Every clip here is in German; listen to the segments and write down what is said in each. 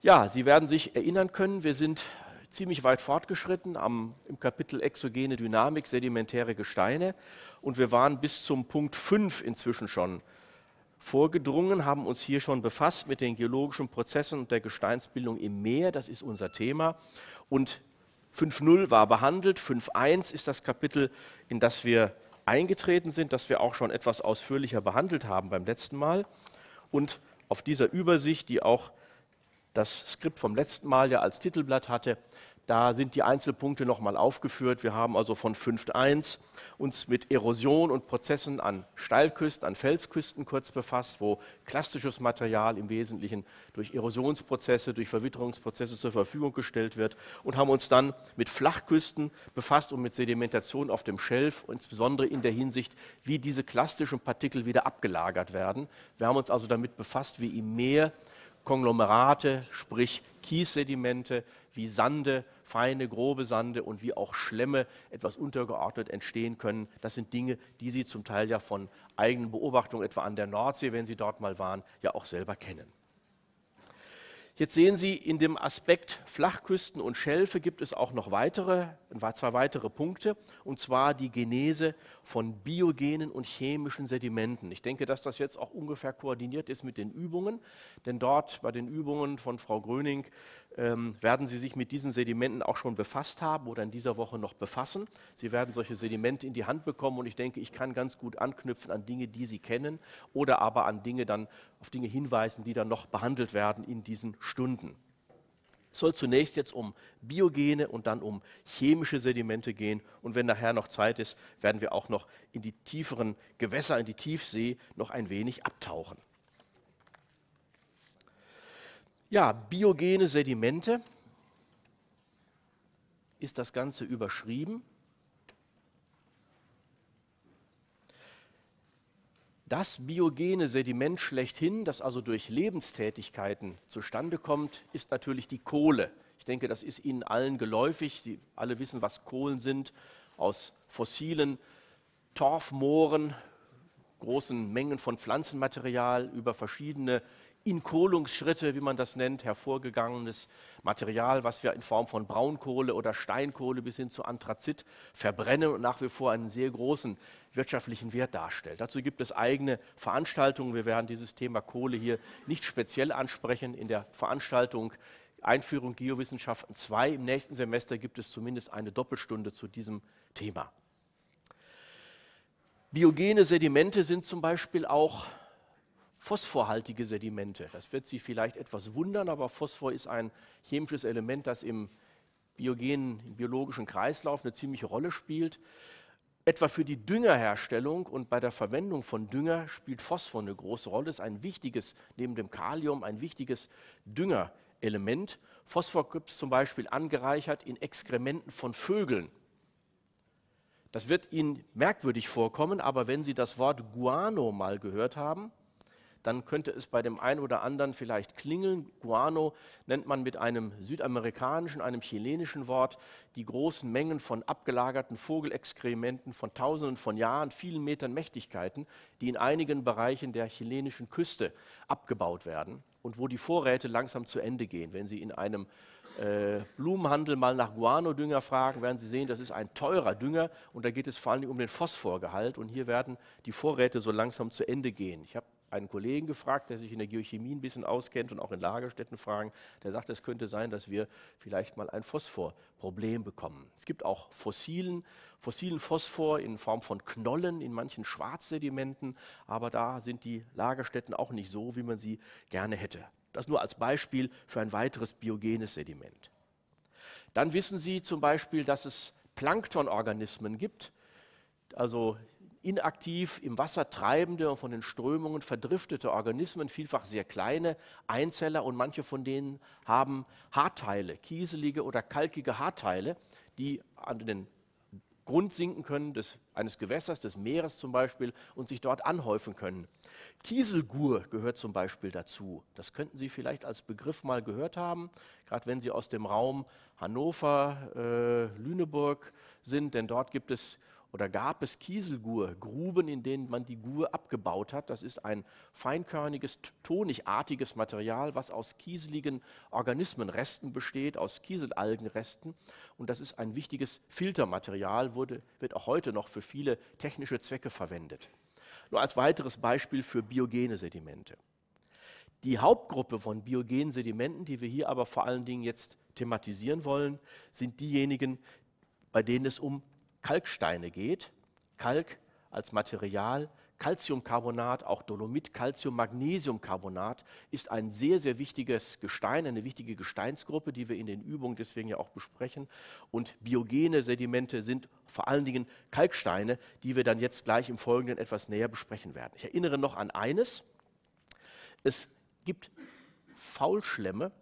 Ja, Sie werden sich erinnern können, wir sind ziemlich weit fortgeschritten am, im Kapitel Exogene Dynamik, sedimentäre Gesteine. Und wir waren bis zum Punkt 5 inzwischen schon vorgedrungen, haben uns hier schon befasst mit den geologischen Prozessen und der Gesteinsbildung im Meer. Das ist unser Thema. Und 5.0 war behandelt, 5.1 ist das Kapitel, in das wir eingetreten sind, das wir auch schon etwas ausführlicher behandelt haben beim letzten Mal. Und auf dieser Übersicht, die auch das Skript vom letzten Mal ja als Titelblatt hatte. Da sind die Einzelpunkte nochmal aufgeführt. Wir haben also von 5.1 uns mit Erosion und Prozessen an Steilküsten, an Felsküsten kurz befasst, wo klassisches Material im Wesentlichen durch Erosionsprozesse, durch Verwitterungsprozesse zur Verfügung gestellt wird und haben uns dann mit Flachküsten befasst und mit Sedimentation auf dem Schelf, insbesondere in der Hinsicht, wie diese klassischen Partikel wieder abgelagert werden. Wir haben uns also damit befasst, wie im Meer Konglomerate, sprich Kiessedimente, wie Sande, feine, grobe Sande und wie auch Schlemme etwas untergeordnet entstehen können. Das sind Dinge, die Sie zum Teil ja von eigenen Beobachtungen, etwa an der Nordsee, wenn Sie dort mal waren, ja auch selber kennen. Jetzt sehen Sie, in dem Aspekt Flachküsten und Schelfe gibt es auch noch weitere, zwei weitere Punkte, und zwar die Genese von biogenen und chemischen Sedimenten. Ich denke, dass das jetzt auch ungefähr koordiniert ist mit den Übungen, denn dort bei den Übungen von Frau Gröning ähm, werden Sie sich mit diesen Sedimenten auch schon befasst haben oder in dieser Woche noch befassen. Sie werden solche Sedimente in die Hand bekommen und ich denke, ich kann ganz gut anknüpfen an Dinge, die Sie kennen oder aber an Dinge dann, auf Dinge hinweisen, die dann noch behandelt werden in diesen Stunden. Es soll zunächst jetzt um biogene und dann um chemische Sedimente gehen. Und wenn nachher noch Zeit ist, werden wir auch noch in die tieferen Gewässer, in die Tiefsee noch ein wenig abtauchen. Ja, biogene Sedimente ist das Ganze überschrieben. Das biogene Sediment schlechthin, das also durch Lebenstätigkeiten zustande kommt, ist natürlich die Kohle. Ich denke, das ist Ihnen allen geläufig. Sie alle wissen, was Kohlen sind. Aus fossilen Torfmooren, großen Mengen von Pflanzenmaterial über verschiedene Inkohlungsschritte, wie man das nennt, hervorgegangenes Material, was wir in Form von Braunkohle oder Steinkohle bis hin zu Anthrazit verbrennen und nach wie vor einen sehr großen wirtschaftlichen Wert darstellt. Dazu gibt es eigene Veranstaltungen. Wir werden dieses Thema Kohle hier nicht speziell ansprechen. In der Veranstaltung Einführung Geowissenschaften 2 im nächsten Semester gibt es zumindest eine Doppelstunde zu diesem Thema. Biogene Sedimente sind zum Beispiel auch phosphorhaltige Sedimente. Das wird Sie vielleicht etwas wundern, aber Phosphor ist ein chemisches Element, das im biogenen, im biologischen Kreislauf eine ziemliche Rolle spielt. Etwa für die Düngerherstellung und bei der Verwendung von Dünger spielt Phosphor eine große Rolle. Ist ein wichtiges, neben dem Kalium, ein wichtiges Düngerelement. Phosphor gibt es zum Beispiel angereichert in Exkrementen von Vögeln. Das wird Ihnen merkwürdig vorkommen, aber wenn Sie das Wort Guano mal gehört haben, dann könnte es bei dem einen oder anderen vielleicht klingeln. Guano nennt man mit einem südamerikanischen, einem chilenischen Wort die großen Mengen von abgelagerten Vogelexkrementen von Tausenden von Jahren, vielen Metern Mächtigkeiten, die in einigen Bereichen der chilenischen Küste abgebaut werden und wo die Vorräte langsam zu Ende gehen. Wenn Sie in einem äh, Blumenhandel mal nach Guano-Dünger fragen, werden Sie sehen, das ist ein teurer Dünger und da geht es vor allem um den Phosphorgehalt und hier werden die Vorräte so langsam zu Ende gehen. Ich habe einen Kollegen gefragt, der sich in der Geochemie ein bisschen auskennt und auch in Lagerstätten fragen. Der sagt, es könnte sein, dass wir vielleicht mal ein Phosphorproblem bekommen. Es gibt auch fossilen, fossilen Phosphor in Form von Knollen in manchen Schwarzsedimenten, aber da sind die Lagerstätten auch nicht so, wie man sie gerne hätte. Das nur als Beispiel für ein weiteres biogenes Sediment. Dann wissen Sie zum Beispiel, dass es Planktonorganismen gibt, also inaktiv im Wasser treibende und von den Strömungen verdriftete Organismen, vielfach sehr kleine Einzeller und manche von denen haben Haarteile, kieselige oder kalkige Haarteile, die an den Grund sinken können, des, eines Gewässers, des Meeres zum Beispiel, und sich dort anhäufen können. Kieselgur gehört zum Beispiel dazu. Das könnten Sie vielleicht als Begriff mal gehört haben, gerade wenn Sie aus dem Raum Hannover, äh, Lüneburg sind, denn dort gibt es oder gab es Kieselgur, Gruben, in denen man die Gur abgebaut hat. Das ist ein feinkörniges, tonigartiges Material, was aus kieseligen Organismenresten besteht, aus Kieselalgenresten. Und das ist ein wichtiges Filtermaterial, wurde, wird auch heute noch für viele technische Zwecke verwendet. Nur als weiteres Beispiel für biogene Sedimente. Die Hauptgruppe von biogenen Sedimenten, die wir hier aber vor allen Dingen jetzt thematisieren wollen, sind diejenigen, bei denen es um Kalksteine geht. Kalk als Material, Calciumcarbonat, auch Dolomit, Calcium, Magnesiumcarbonat ist ein sehr, sehr wichtiges Gestein, eine wichtige Gesteinsgruppe, die wir in den Übungen deswegen ja auch besprechen. Und biogene Sedimente sind vor allen Dingen Kalksteine, die wir dann jetzt gleich im Folgenden etwas näher besprechen werden. Ich erinnere noch an eines. Es gibt Faulschlämme,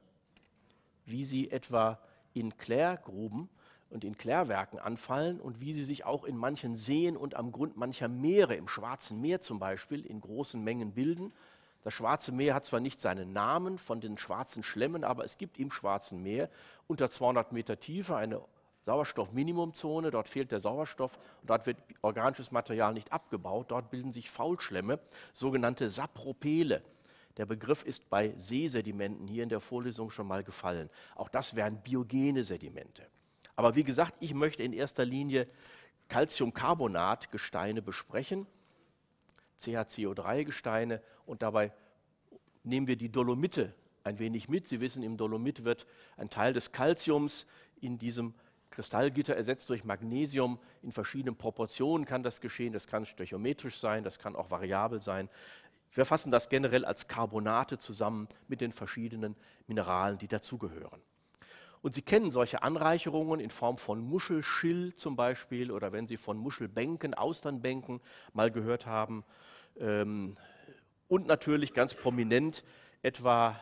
wie sie etwa in Klärgruben und in Klärwerken anfallen und wie sie sich auch in manchen Seen und am Grund mancher Meere, im Schwarzen Meer zum Beispiel, in großen Mengen bilden. Das Schwarze Meer hat zwar nicht seinen Namen von den schwarzen Schlemmen, aber es gibt im Schwarzen Meer unter 200 Meter Tiefe eine Sauerstoffminimumzone, dort fehlt der Sauerstoff und dort wird organisches Material nicht abgebaut, dort bilden sich Faulschlemme, sogenannte Sapropele. Der Begriff ist bei Seesedimenten hier in der Vorlesung schon mal gefallen. Auch das wären biogene Sedimente. Aber wie gesagt, ich möchte in erster Linie Calciumcarbonat-Gesteine besprechen, CHCO3-Gesteine und dabei nehmen wir die Dolomite ein wenig mit. Sie wissen, im Dolomit wird ein Teil des Calciums in diesem Kristallgitter ersetzt durch Magnesium in verschiedenen Proportionen kann das geschehen. Das kann stöchiometrisch sein, das kann auch variabel sein. Wir fassen das generell als Carbonate zusammen mit den verschiedenen Mineralen, die dazugehören. Und Sie kennen solche Anreicherungen in Form von Muschelschill zum Beispiel oder wenn Sie von Muschelbänken, Austernbänken mal gehört haben. Ähm, und natürlich ganz prominent etwa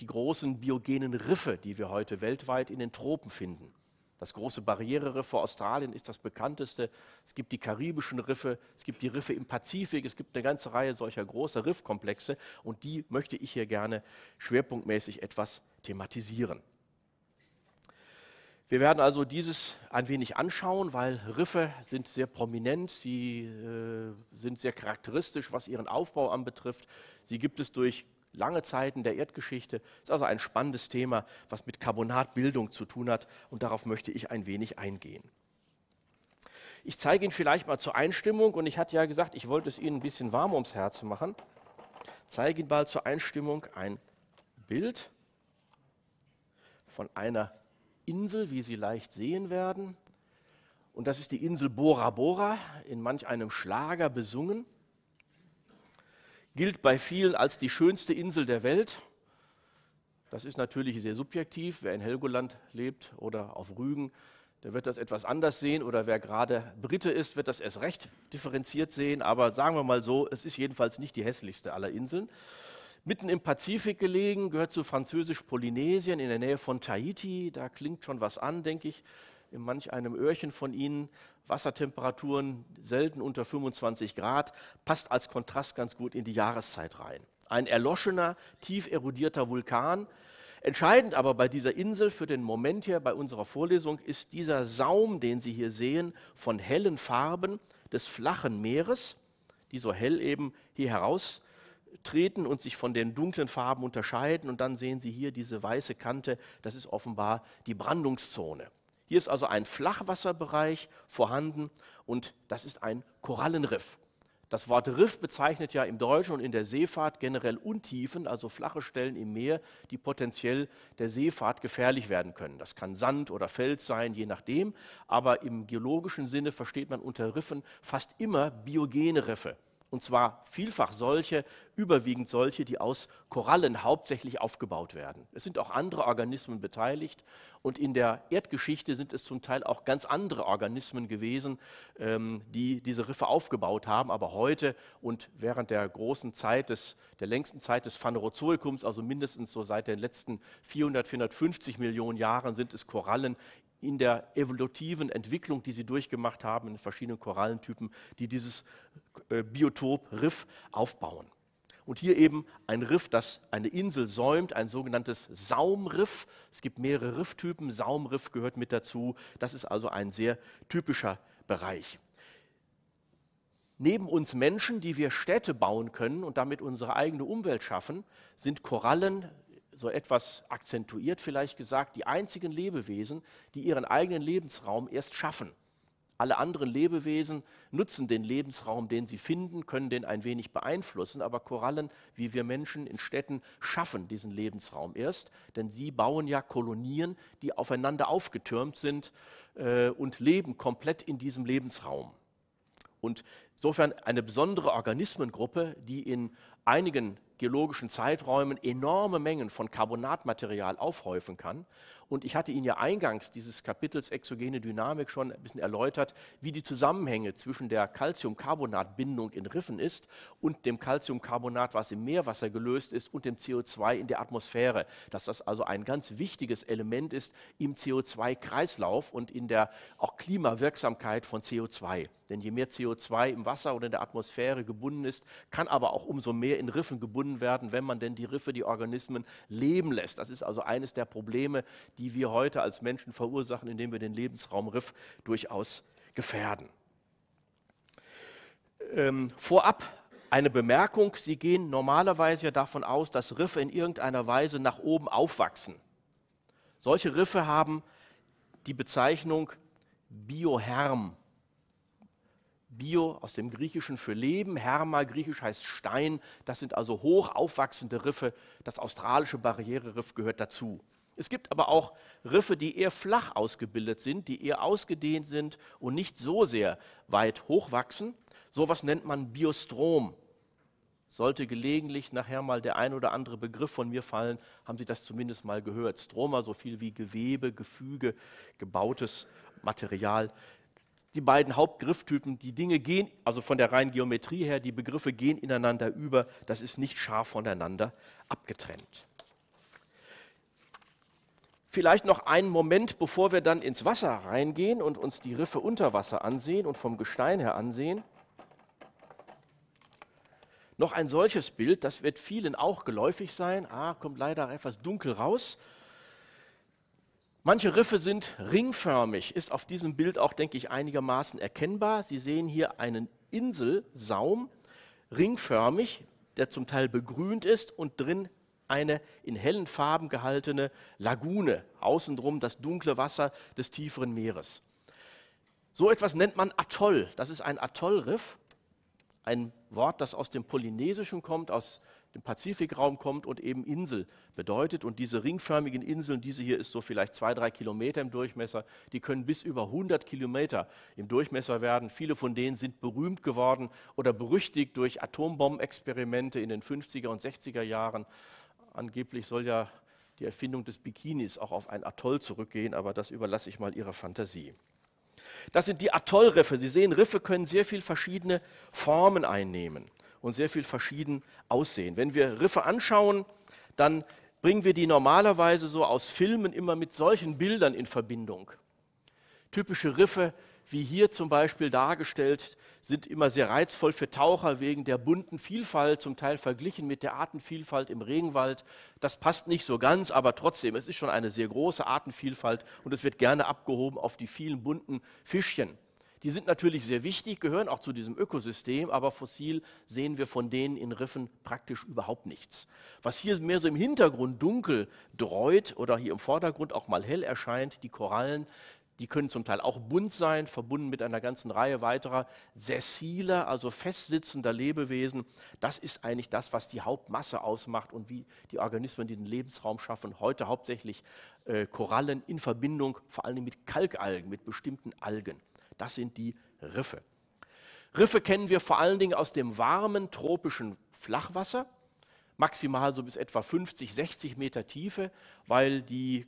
die großen biogenen Riffe, die wir heute weltweit in den Tropen finden. Das große Barriereriff vor Australien ist das bekannteste. Es gibt die karibischen Riffe, es gibt die Riffe im Pazifik, es gibt eine ganze Reihe solcher großer Riffkomplexe und die möchte ich hier gerne schwerpunktmäßig etwas thematisieren. Wir werden also dieses ein wenig anschauen, weil Riffe sind sehr prominent, sie äh, sind sehr charakteristisch, was ihren Aufbau anbetrifft. Sie gibt es durch lange Zeiten der Erdgeschichte. Ist also ein spannendes Thema, was mit Carbonatbildung zu tun hat und darauf möchte ich ein wenig eingehen. Ich zeige Ihnen vielleicht mal zur Einstimmung und ich hatte ja gesagt, ich wollte es Ihnen ein bisschen warm ums Herz machen. Ich Zeige Ihnen mal zur Einstimmung ein Bild von einer Insel, wie Sie leicht sehen werden. Und das ist die Insel Bora Bora, in manch einem Schlager besungen. Gilt bei vielen als die schönste Insel der Welt. Das ist natürlich sehr subjektiv. Wer in Helgoland lebt oder auf Rügen, der wird das etwas anders sehen. Oder wer gerade Brite ist, wird das erst recht differenziert sehen. Aber sagen wir mal so, es ist jedenfalls nicht die hässlichste aller Inseln mitten im Pazifik gelegen, gehört zu Französisch-Polynesien in der Nähe von Tahiti. Da klingt schon was an, denke ich, in manch einem Öhrchen von Ihnen. Wassertemperaturen selten unter 25 Grad, passt als Kontrast ganz gut in die Jahreszeit rein. Ein erloschener, tief erodierter Vulkan. Entscheidend aber bei dieser Insel für den Moment hier bei unserer Vorlesung ist dieser Saum, den Sie hier sehen, von hellen Farben des flachen Meeres, die so hell eben hier heraus treten und sich von den dunklen Farben unterscheiden. Und dann sehen Sie hier diese weiße Kante, das ist offenbar die Brandungszone. Hier ist also ein Flachwasserbereich vorhanden und das ist ein Korallenriff. Das Wort Riff bezeichnet ja im Deutschen und in der Seefahrt generell Untiefen, also flache Stellen im Meer, die potenziell der Seefahrt gefährlich werden können. Das kann Sand oder Fels sein, je nachdem, aber im geologischen Sinne versteht man unter Riffen fast immer biogene Riffe und zwar vielfach solche, überwiegend solche, die aus Korallen hauptsächlich aufgebaut werden. Es sind auch andere Organismen beteiligt und in der Erdgeschichte sind es zum Teil auch ganz andere Organismen gewesen, ähm, die diese Riffe aufgebaut haben. Aber heute und während der großen Zeit, des, der längsten Zeit des Phanerozoikums, also mindestens so seit den letzten 400, 450 Millionen Jahren, sind es Korallen in der evolutiven Entwicklung, die sie durchgemacht haben, in verschiedenen Korallentypen, die dieses äh, Biotop Riff aufbauen. Und hier eben ein Riff, das eine Insel säumt, ein sogenanntes Saumriff. Es gibt mehrere Rifftypen, Saumriff gehört mit dazu. Das ist also ein sehr typischer Bereich. Neben uns Menschen, die wir Städte bauen können und damit unsere eigene Umwelt schaffen, sind Korallen so etwas akzentuiert vielleicht gesagt, die einzigen Lebewesen, die ihren eigenen Lebensraum erst schaffen. Alle anderen Lebewesen nutzen den Lebensraum, den sie finden, können den ein wenig beeinflussen, aber Korallen, wie wir Menschen in Städten, schaffen diesen Lebensraum erst, denn sie bauen ja Kolonien, die aufeinander aufgetürmt sind äh, und leben komplett in diesem Lebensraum. Und insofern eine besondere Organismengruppe, die in einigen geologischen Zeiträumen enorme Mengen von Carbonatmaterial aufhäufen kann und ich hatte Ihnen ja eingangs dieses Kapitels exogene Dynamik schon ein bisschen erläutert, wie die Zusammenhänge zwischen der Calciumcarbonatbindung in Riffen ist und dem Calciumcarbonat, was im Meerwasser gelöst ist, und dem CO2 in der Atmosphäre. Dass das also ein ganz wichtiges Element ist im CO2-Kreislauf und in der auch Klimawirksamkeit von CO2. Denn je mehr CO2 im Wasser oder in der Atmosphäre gebunden ist, kann aber auch umso mehr in Riffen gebunden werden, wenn man denn die Riffe, die Organismen leben lässt. Das ist also eines der Probleme, die wir heute als Menschen verursachen, indem wir den Lebensraumriff durchaus gefährden. Ähm, vorab eine Bemerkung, Sie gehen normalerweise ja davon aus, dass Riffe in irgendeiner Weise nach oben aufwachsen. Solche Riffe haben die Bezeichnung Bioherm. Bio aus dem Griechischen für Leben, Herma, griechisch heißt Stein, das sind also hoch aufwachsende Riffe, das australische Barriereriff gehört dazu. Es gibt aber auch Riffe, die eher flach ausgebildet sind, die eher ausgedehnt sind und nicht so sehr weit hochwachsen. Sowas nennt man Biostrom. Sollte gelegentlich nachher mal der ein oder andere Begriff von mir fallen, haben Sie das zumindest mal gehört. Stroma, so viel wie Gewebe, Gefüge, gebautes Material. Die beiden Hauptgrifftypen, die Dinge gehen, also von der reinen Geometrie her, die Begriffe gehen ineinander über, das ist nicht scharf voneinander abgetrennt vielleicht noch einen Moment, bevor wir dann ins Wasser reingehen und uns die Riffe unter Wasser ansehen und vom Gestein her ansehen. Noch ein solches Bild, das wird vielen auch geläufig sein. Ah, kommt leider etwas dunkel raus. Manche Riffe sind ringförmig, ist auf diesem Bild auch, denke ich, einigermaßen erkennbar. Sie sehen hier einen Inselsaum, ringförmig, der zum Teil begrünt ist und drin eine in hellen Farben gehaltene Lagune, außenrum das dunkle Wasser des tieferen Meeres. So etwas nennt man Atoll. Das ist ein Atollriff, ein Wort, das aus dem Polynesischen kommt, aus dem Pazifikraum kommt und eben Insel bedeutet. Und diese ringförmigen Inseln, diese hier ist so vielleicht zwei, drei Kilometer im Durchmesser, die können bis über 100 Kilometer im Durchmesser werden. Viele von denen sind berühmt geworden oder berüchtigt durch Atombombenexperimente in den 50er und 60er Jahren. Angeblich soll ja die Erfindung des Bikinis auch auf ein Atoll zurückgehen, aber das überlasse ich mal Ihrer Fantasie. Das sind die Atollriffe. Sie sehen, Riffe können sehr viel verschiedene Formen einnehmen und sehr viel verschieden aussehen. Wenn wir Riffe anschauen, dann bringen wir die normalerweise so aus Filmen immer mit solchen Bildern in Verbindung. Typische Riffe wie hier zum Beispiel dargestellt, sind immer sehr reizvoll für Taucher wegen der bunten Vielfalt, zum Teil verglichen mit der Artenvielfalt im Regenwald. Das passt nicht so ganz, aber trotzdem, es ist schon eine sehr große Artenvielfalt und es wird gerne abgehoben auf die vielen bunten Fischchen. Die sind natürlich sehr wichtig, gehören auch zu diesem Ökosystem, aber fossil sehen wir von denen in Riffen praktisch überhaupt nichts. Was hier mehr so im Hintergrund dunkel dreut oder hier im Vordergrund auch mal hell erscheint, die Korallen, die können zum Teil auch bunt sein, verbunden mit einer ganzen Reihe weiterer sessiler, also festsitzender Lebewesen. Das ist eigentlich das, was die Hauptmasse ausmacht und wie die Organismen, die den Lebensraum schaffen, heute hauptsächlich äh, Korallen in Verbindung vor allem mit Kalkalgen, mit bestimmten Algen. Das sind die Riffe. Riffe kennen wir vor allen Dingen aus dem warmen tropischen Flachwasser, maximal so bis etwa 50, 60 Meter Tiefe, weil die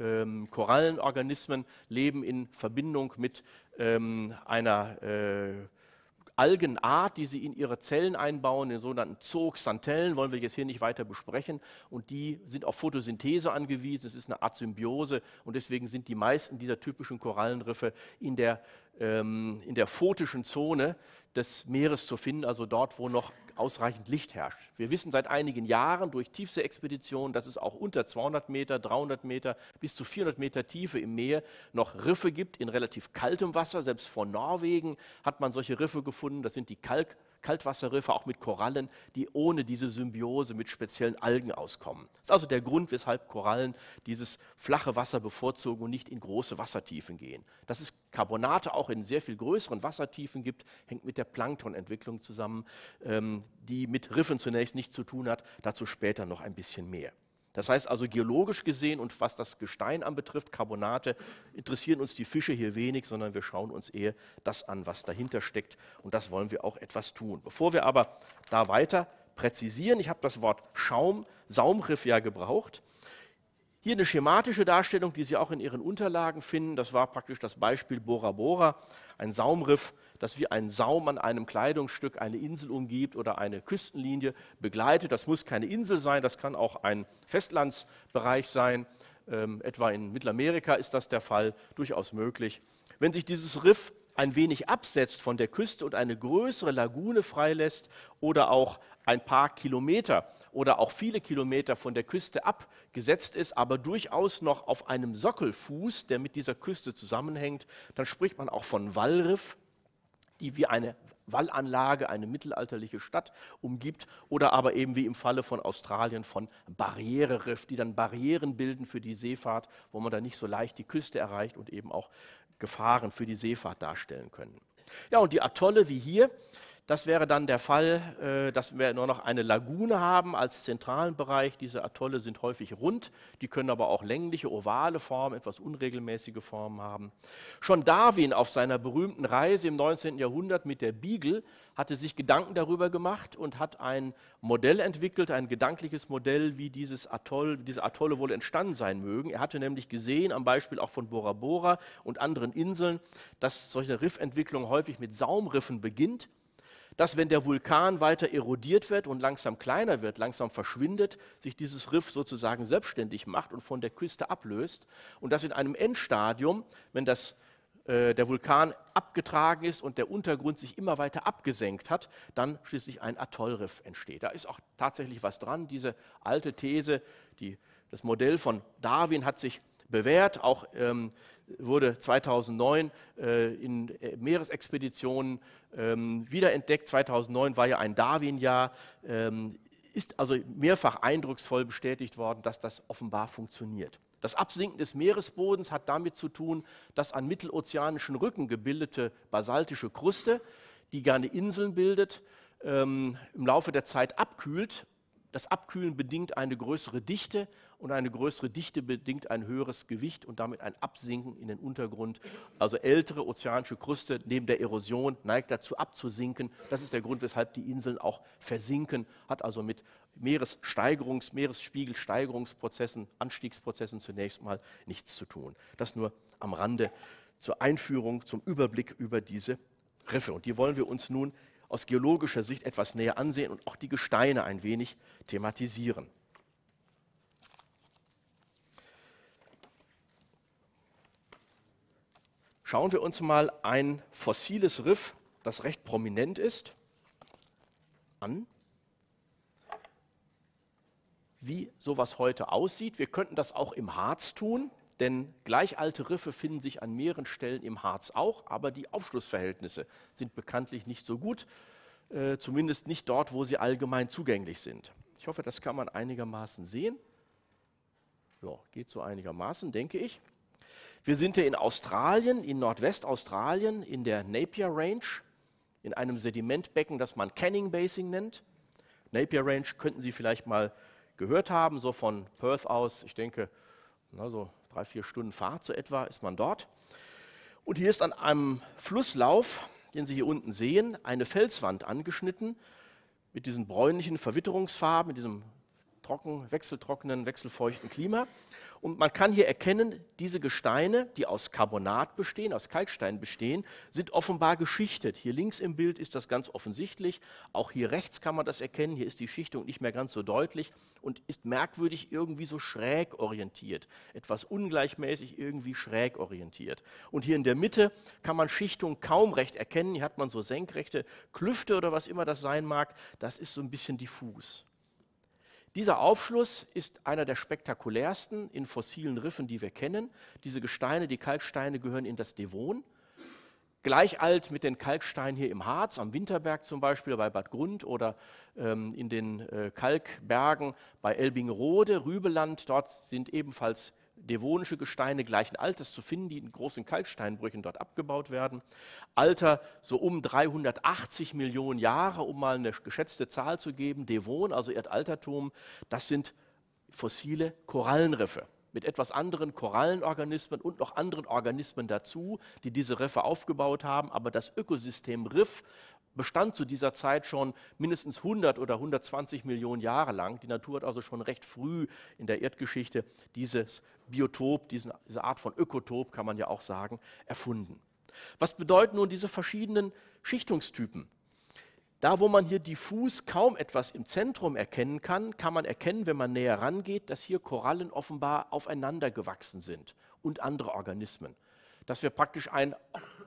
ähm, Korallenorganismen leben in Verbindung mit ähm, einer äh, Algenart, die sie in ihre Zellen einbauen, den sogenannten Zooxanthellen, wollen wir jetzt hier nicht weiter besprechen. Und die sind auf Photosynthese angewiesen, es ist eine Art Symbiose und deswegen sind die meisten dieser typischen Korallenriffe in der, ähm, in der photischen Zone des Meeres zu finden, also dort, wo noch ausreichend Licht herrscht. Wir wissen seit einigen Jahren durch Tiefseeexpeditionen, dass es auch unter 200 Meter, 300 Meter bis zu 400 Meter Tiefe im Meer noch Riffe gibt in relativ kaltem Wasser. Selbst vor Norwegen hat man solche Riffe gefunden. Das sind die Kalk- Kaltwasserriffe, auch mit Korallen, die ohne diese Symbiose mit speziellen Algen auskommen. Das ist also der Grund, weshalb Korallen dieses flache Wasser bevorzugen und nicht in große Wassertiefen gehen. Dass es Carbonate auch in sehr viel größeren Wassertiefen gibt, hängt mit der Planktonentwicklung zusammen, ähm, die mit Riffen zunächst nichts zu tun hat, dazu später noch ein bisschen mehr. Das heißt also geologisch gesehen und was das Gestein anbetrifft, Carbonate, interessieren uns die Fische hier wenig, sondern wir schauen uns eher das an, was dahinter steckt. Und das wollen wir auch etwas tun. Bevor wir aber da weiter präzisieren, ich habe das Wort Schaum, Saumriff ja gebraucht. Hier eine schematische Darstellung, die Sie auch in Ihren Unterlagen finden. Das war praktisch das Beispiel Bora Bora, ein Saumriff, das wie ein Saum an einem Kleidungsstück eine Insel umgibt oder eine Küstenlinie begleitet. Das muss keine Insel sein, das kann auch ein Festlandsbereich sein. Ähm, etwa in Mittelamerika ist das der Fall durchaus möglich. Wenn sich dieses Riff ein wenig absetzt von der Küste und eine größere Lagune freilässt oder auch ein paar Kilometer oder auch viele Kilometer von der Küste abgesetzt ist, aber durchaus noch auf einem Sockelfuß, der mit dieser Küste zusammenhängt, dann spricht man auch von Wallriff die wie eine Wallanlage eine mittelalterliche Stadt umgibt oder aber eben wie im Falle von Australien von Barriereriff, die dann Barrieren bilden für die Seefahrt, wo man dann nicht so leicht die Küste erreicht und eben auch Gefahren für die Seefahrt darstellen können. Ja, und die Atolle wie hier das wäre dann der Fall, äh, dass wir nur noch eine Lagune haben als zentralen Bereich. Diese Atolle sind häufig rund, die können aber auch längliche, ovale Formen, etwas unregelmäßige Formen haben. Schon Darwin auf seiner berühmten Reise im 19. Jahrhundert mit der Beagle hatte sich Gedanken darüber gemacht und hat ein Modell entwickelt, ein gedankliches Modell, wie dieses Atoll, diese Atolle wohl entstanden sein mögen. Er hatte nämlich gesehen, am Beispiel auch von Bora Bora und anderen Inseln, dass solche Riffentwicklung häufig mit Saumriffen beginnt dass wenn der Vulkan weiter erodiert wird und langsam kleiner wird, langsam verschwindet, sich dieses Riff sozusagen selbstständig macht und von der Küste ablöst und dass in einem Endstadium, wenn das, äh, der Vulkan abgetragen ist und der Untergrund sich immer weiter abgesenkt hat, dann schließlich ein Atollriff entsteht. Da ist auch tatsächlich was dran. Diese alte These, die, das Modell von Darwin hat sich bewährt, auch ähm, wurde 2009 äh, in äh, Meeresexpeditionen ähm, wiederentdeckt. 2009 war ja ein Darwin-Jahr. Ähm, ist also mehrfach eindrucksvoll bestätigt worden, dass das offenbar funktioniert. Das Absinken des Meeresbodens hat damit zu tun, dass an mittelozeanischen Rücken gebildete basaltische Kruste, die gerne Inseln bildet, ähm, im Laufe der Zeit abkühlt das Abkühlen bedingt eine größere Dichte und eine größere Dichte bedingt ein höheres Gewicht und damit ein Absinken in den Untergrund. Also ältere ozeanische Kruste neben der Erosion neigt dazu abzusinken. Das ist der Grund, weshalb die Inseln auch versinken, hat also mit Meeressteigerungs-, Meeresspiegelsteigerungsprozessen, Anstiegsprozessen zunächst mal nichts zu tun. Das nur am Rande zur Einführung, zum Überblick über diese Riffe. Und die wollen wir uns nun aus geologischer Sicht etwas näher ansehen und auch die Gesteine ein wenig thematisieren. Schauen wir uns mal ein fossiles Riff, das recht prominent ist, an wie sowas heute aussieht. Wir könnten das auch im Harz tun. Denn gleichalte Riffe finden sich an mehreren Stellen im Harz auch, aber die Aufschlussverhältnisse sind bekanntlich nicht so gut, äh, zumindest nicht dort, wo sie allgemein zugänglich sind. Ich hoffe, das kann man einigermaßen sehen. Ja, geht so einigermaßen, denke ich. Wir sind hier in Australien, in Nordwestaustralien, in der Napier Range, in einem Sedimentbecken, das man Canning Basin nennt. Napier Range könnten Sie vielleicht mal gehört haben, so von Perth aus, ich denke, na, so drei, vier Stunden Fahrt so etwa ist man dort. Und hier ist an einem Flusslauf, den Sie hier unten sehen, eine Felswand angeschnitten mit diesen bräunlichen Verwitterungsfarben, mit diesem trocken, wechseltrockenen, wechselfeuchten Klima. Und man kann hier erkennen, diese Gesteine, die aus Carbonat bestehen, aus Kalkstein bestehen, sind offenbar geschichtet. Hier links im Bild ist das ganz offensichtlich. Auch hier rechts kann man das erkennen. Hier ist die Schichtung nicht mehr ganz so deutlich und ist merkwürdig irgendwie so schräg orientiert. Etwas ungleichmäßig, irgendwie schräg orientiert. Und hier in der Mitte kann man Schichtung kaum recht erkennen. Hier hat man so senkrechte Klüfte oder was immer das sein mag. Das ist so ein bisschen diffus. Dieser Aufschluss ist einer der spektakulärsten in fossilen Riffen, die wir kennen. Diese Gesteine, die Kalksteine, gehören in das Devon. Gleich alt mit den Kalksteinen hier im Harz, am Winterberg zum Beispiel, bei Bad Grund oder ähm, in den äh, Kalkbergen bei Elbingrode, Rübeland. Dort sind ebenfalls devonische Gesteine gleichen Alters zu finden, die in großen Kalksteinbrüchen dort abgebaut werden. Alter so um 380 Millionen Jahre, um mal eine geschätzte Zahl zu geben. Devon, also Erdaltertum, das sind fossile Korallenriffe mit etwas anderen Korallenorganismen und noch anderen Organismen dazu, die diese Riffe aufgebaut haben. Aber das Ökosystem Riff bestand zu dieser Zeit schon mindestens 100 oder 120 Millionen Jahre lang. Die Natur hat also schon recht früh in der Erdgeschichte dieses Biotop, diesen, diese Art von Ökotop, kann man ja auch sagen, erfunden. Was bedeuten nun diese verschiedenen Schichtungstypen? Da, wo man hier diffus kaum etwas im Zentrum erkennen kann, kann man erkennen, wenn man näher rangeht, dass hier Korallen offenbar aufeinander gewachsen sind und andere Organismen. Dass wir praktisch ein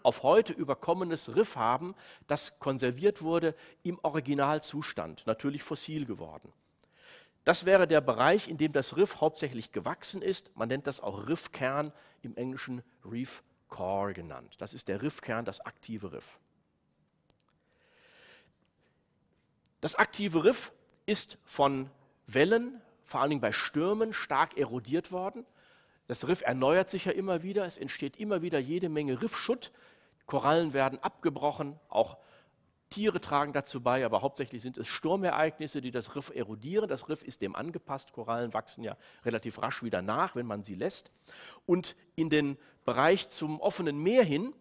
auf heute überkommenes Riff haben, das konserviert wurde im Originalzustand, natürlich fossil geworden. Das wäre der Bereich, in dem das Riff hauptsächlich gewachsen ist. Man nennt das auch Riffkern, im Englischen Reef Core genannt. Das ist der Riffkern, das aktive Riff. Das aktive Riff ist von Wellen, vor allem bei Stürmen, stark erodiert worden. Das Riff erneuert sich ja immer wieder, es entsteht immer wieder jede Menge Riffschutt, Korallen werden abgebrochen, auch Tiere tragen dazu bei, aber hauptsächlich sind es Sturmereignisse, die das Riff erodieren. Das Riff ist dem angepasst. Korallen wachsen ja relativ rasch wieder nach, wenn man sie lässt. Und in den Bereich zum offenen Meer hin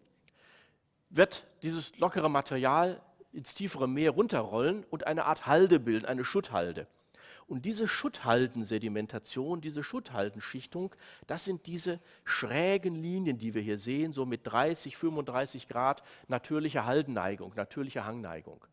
wird dieses lockere Material ins tiefere Meer runterrollen und eine Art Halde bilden, eine Schutthalde. Und diese Schutthaltensedimentation, diese Schutthaltenschichtung, das sind diese schrägen Linien, die wir hier sehen, so mit 30, 35 Grad natürlicher Haldenneigung, natürlicher Hangneigung.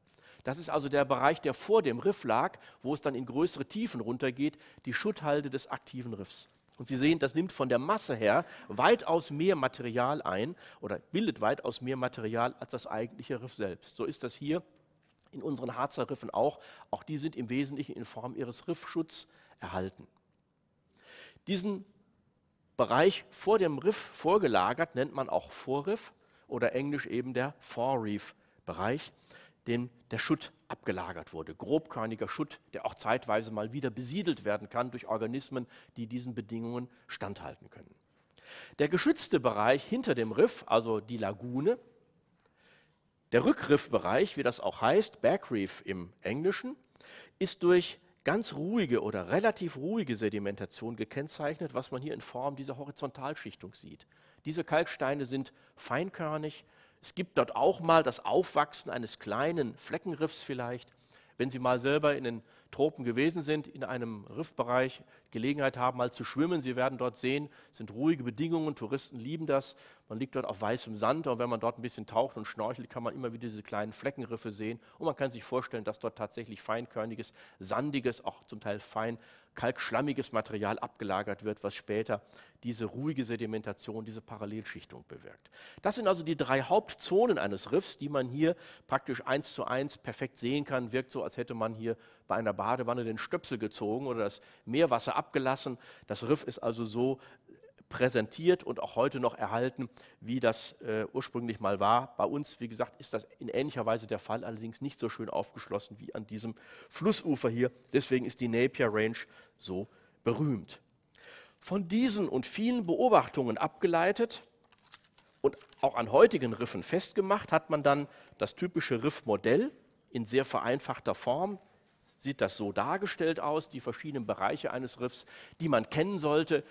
Das ist also der Bereich, der vor dem Riff lag, wo es dann in größere Tiefen runtergeht, die Schutthalde des aktiven Riffs. Und Sie sehen, das nimmt von der Masse her weitaus mehr Material ein oder bildet weitaus mehr Material als das eigentliche Riff selbst. So ist das hier in unseren Harzer Riffen auch. Auch die sind im Wesentlichen in Form ihres Riffschutzes erhalten. Diesen Bereich vor dem Riff vorgelagert nennt man auch Vorriff oder englisch eben der Vorreef-Bereich, den der Schutt abgelagert wurde. Grobkörniger Schutt, der auch zeitweise mal wieder besiedelt werden kann durch Organismen, die diesen Bedingungen standhalten können. Der geschützte Bereich hinter dem Riff, also die Lagune, der Rückgriffbereich, wie das auch heißt, Backreef im Englischen, ist durch ganz ruhige oder relativ ruhige Sedimentation gekennzeichnet, was man hier in Form dieser Horizontalschichtung sieht. Diese Kalksteine sind feinkörnig. Es gibt dort auch mal das Aufwachsen eines kleinen Fleckenriffs vielleicht. Wenn Sie mal selber in den Tropen gewesen sind, in einem Riffbereich Gelegenheit haben, mal zu schwimmen. Sie werden dort sehen, es sind ruhige Bedingungen, Touristen lieben das. Man liegt dort auf weißem Sand und wenn man dort ein bisschen taucht und schnorchelt, kann man immer wieder diese kleinen Fleckenriffe sehen. Und man kann sich vorstellen, dass dort tatsächlich feinkörniges, sandiges, auch zum Teil fein kalkschlammiges Material abgelagert wird, was später diese ruhige Sedimentation, diese Parallelschichtung bewirkt. Das sind also die drei Hauptzonen eines Riffs, die man hier praktisch eins zu eins perfekt sehen kann. Wirkt so, als hätte man hier bei einer Badewanne den Stöpsel gezogen oder das Meerwasser abgelassen. Das Riff ist also so präsentiert und auch heute noch erhalten, wie das äh, ursprünglich mal war. Bei uns, wie gesagt, ist das in ähnlicher Weise der Fall, allerdings nicht so schön aufgeschlossen wie an diesem Flussufer hier. Deswegen ist die Napier Range so berühmt. Von diesen und vielen Beobachtungen abgeleitet und auch an heutigen Riffen festgemacht, hat man dann das typische Riffmodell in sehr vereinfachter Form, sieht das so dargestellt aus, die verschiedenen Bereiche eines Riffs, die man kennen sollte,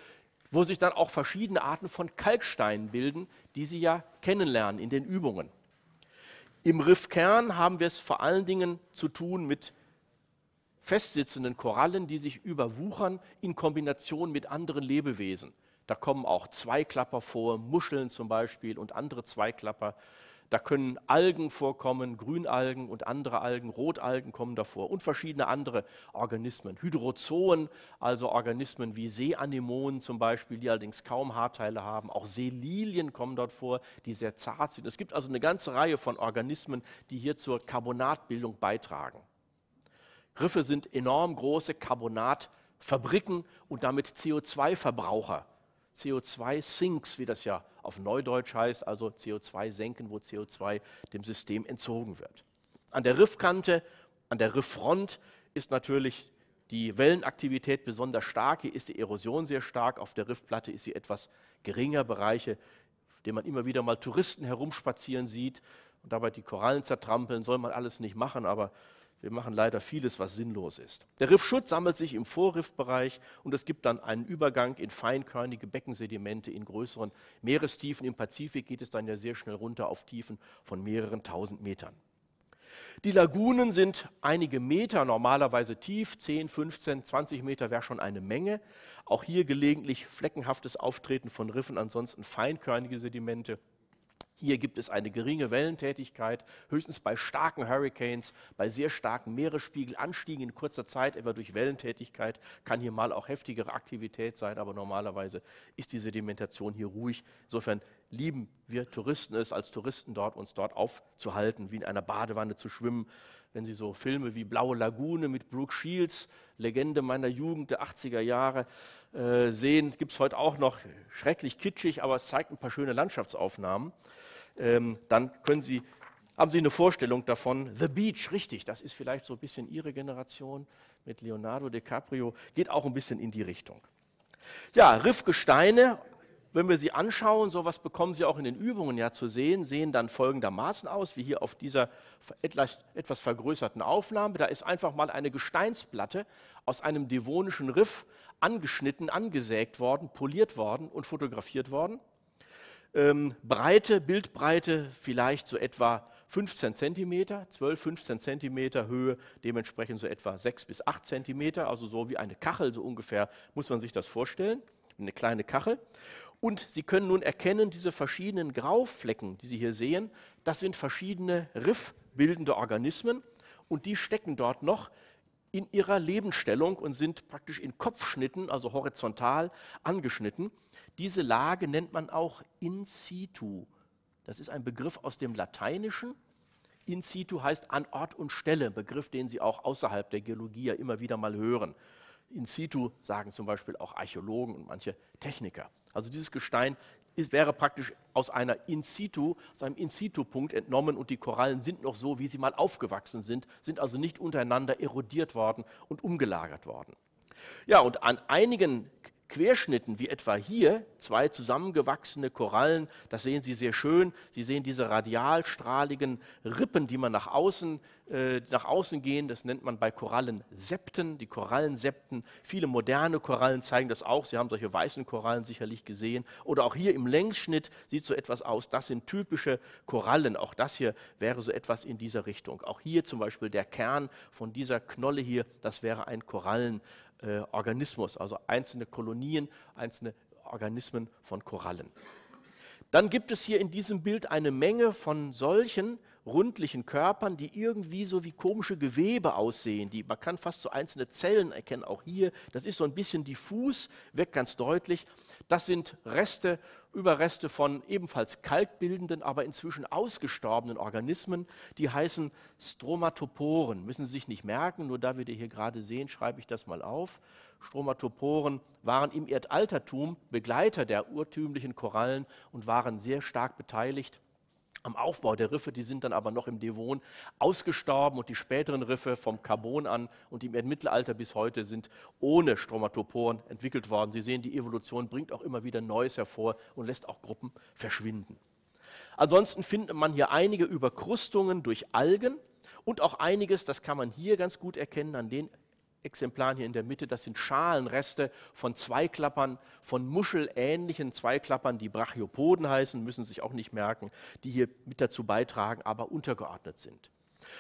wo sich dann auch verschiedene Arten von Kalksteinen bilden, die Sie ja kennenlernen in den Übungen. Im Riffkern haben wir es vor allen Dingen zu tun mit festsitzenden Korallen, die sich überwuchern in Kombination mit anderen Lebewesen. Da kommen auch Zweiklapper vor, Muscheln zum Beispiel und andere Zweiklapper. Da können Algen vorkommen, Grünalgen und andere Algen, Rotalgen kommen davor und verschiedene andere Organismen. Hydrozoen, also Organismen wie Seeanemonen zum Beispiel, die allerdings kaum Haarteile haben. Auch Seelilien kommen dort vor, die sehr zart sind. Es gibt also eine ganze Reihe von Organismen, die hier zur Carbonatbildung beitragen. Griffe sind enorm große Carbonatfabriken und damit CO2-Verbraucher. CO2-Sinks, wie das ja auf Neudeutsch heißt also CO2 senken, wo CO2 dem System entzogen wird. An der Riffkante, an der Rifffront ist natürlich die Wellenaktivität besonders stark. Hier ist die Erosion sehr stark. Auf der Riffplatte ist sie etwas geringer. Bereiche, in denen man immer wieder mal Touristen herumspazieren sieht und dabei die Korallen zertrampeln, soll man alles nicht machen, aber wir machen leider vieles, was sinnlos ist. Der Riffschutt sammelt sich im Vorriffbereich und es gibt dann einen Übergang in feinkörnige Beckensedimente in größeren Meerestiefen. Im Pazifik geht es dann ja sehr schnell runter auf Tiefen von mehreren tausend Metern. Die Lagunen sind einige Meter normalerweise tief, 10, 15, 20 Meter wäre schon eine Menge. Auch hier gelegentlich fleckenhaftes Auftreten von Riffen, ansonsten feinkörnige Sedimente. Hier gibt es eine geringe Wellentätigkeit, höchstens bei starken Hurricanes, bei sehr starken Meeresspiegelanstiegen in kurzer Zeit, etwa durch Wellentätigkeit, kann hier mal auch heftigere Aktivität sein, aber normalerweise ist die Sedimentation hier ruhig. Insofern lieben wir Touristen es, als Touristen dort uns dort aufzuhalten, wie in einer Badewanne zu schwimmen. Wenn Sie so Filme wie Blaue Lagune mit Brooke Shields, Legende meiner Jugend der 80er Jahre, äh, sehen, gibt es heute auch noch schrecklich kitschig, aber es zeigt ein paar schöne Landschaftsaufnahmen ähm, dann können Sie, haben Sie eine Vorstellung davon. The Beach, richtig, das ist vielleicht so ein bisschen Ihre Generation mit Leonardo DiCaprio, geht auch ein bisschen in die Richtung. Ja, Riffgesteine, wenn wir sie anschauen, sowas bekommen Sie auch in den Übungen ja zu sehen, sehen dann folgendermaßen aus, wie hier auf dieser etwas vergrößerten Aufnahme. Da ist einfach mal eine Gesteinsplatte aus einem devonischen Riff angeschnitten, angesägt worden, poliert worden und fotografiert worden ähm, Breite, Bildbreite vielleicht so etwa 15 cm, 12, 15 cm Höhe, dementsprechend so etwa 6 bis 8 cm, also so wie eine Kachel, so ungefähr muss man sich das vorstellen, eine kleine Kachel. Und Sie können nun erkennen, diese verschiedenen Grauflecken, die Sie hier sehen, das sind verschiedene riffbildende Organismen und die stecken dort noch in ihrer Lebensstellung und sind praktisch in Kopfschnitten, also horizontal angeschnitten. Diese Lage nennt man auch in situ. Das ist ein Begriff aus dem Lateinischen. In situ heißt an Ort und Stelle, Begriff, den Sie auch außerhalb der Geologie ja immer wieder mal hören. In situ sagen zum Beispiel auch Archäologen und manche Techniker. Also dieses Gestein wäre praktisch aus, einer in situ, aus einem In-Situ-Punkt entnommen und die Korallen sind noch so, wie sie mal aufgewachsen sind, sind also nicht untereinander erodiert worden und umgelagert worden. Ja, und an einigen Querschnitten, wie etwa hier, zwei zusammengewachsene Korallen, das sehen Sie sehr schön. Sie sehen diese radialstrahligen Rippen, die man nach außen, äh, nach außen gehen. Das nennt man bei Korallen Septen, die Korallensepten. Viele moderne Korallen zeigen das auch. Sie haben solche weißen Korallen sicherlich gesehen. Oder auch hier im Längsschnitt sieht so etwas aus. Das sind typische Korallen. Auch das hier wäre so etwas in dieser Richtung. Auch hier zum Beispiel der Kern von dieser Knolle hier, das wäre ein Korallen, äh, Organismus, also einzelne Kolonien, einzelne Organismen von Korallen. Dann gibt es hier in diesem Bild eine Menge von solchen rundlichen Körpern, die irgendwie so wie komische Gewebe aussehen. Die, man kann fast so einzelne Zellen erkennen, auch hier. Das ist so ein bisschen diffus, wirkt ganz deutlich. Das sind Reste Überreste von ebenfalls kalkbildenden, aber inzwischen ausgestorbenen Organismen, die heißen Stromatoporen. Müssen Sie sich nicht merken, nur da wir die hier gerade sehen, schreibe ich das mal auf. Stromatoporen waren im Erdaltertum Begleiter der urtümlichen Korallen und waren sehr stark beteiligt am Aufbau der Riffe, die sind dann aber noch im Devon ausgestorben und die späteren Riffe vom Carbon an und im Mittelalter bis heute sind ohne Stromatoporen entwickelt worden. Sie sehen, die Evolution bringt auch immer wieder Neues hervor und lässt auch Gruppen verschwinden. Ansonsten findet man hier einige Überkrustungen durch Algen und auch einiges, das kann man hier ganz gut erkennen an den Exemplaren hier in der Mitte, das sind Schalenreste von Zweiklappern, von muschelähnlichen Zweiklappern, die Brachiopoden heißen, müssen sich auch nicht merken, die hier mit dazu beitragen, aber untergeordnet sind.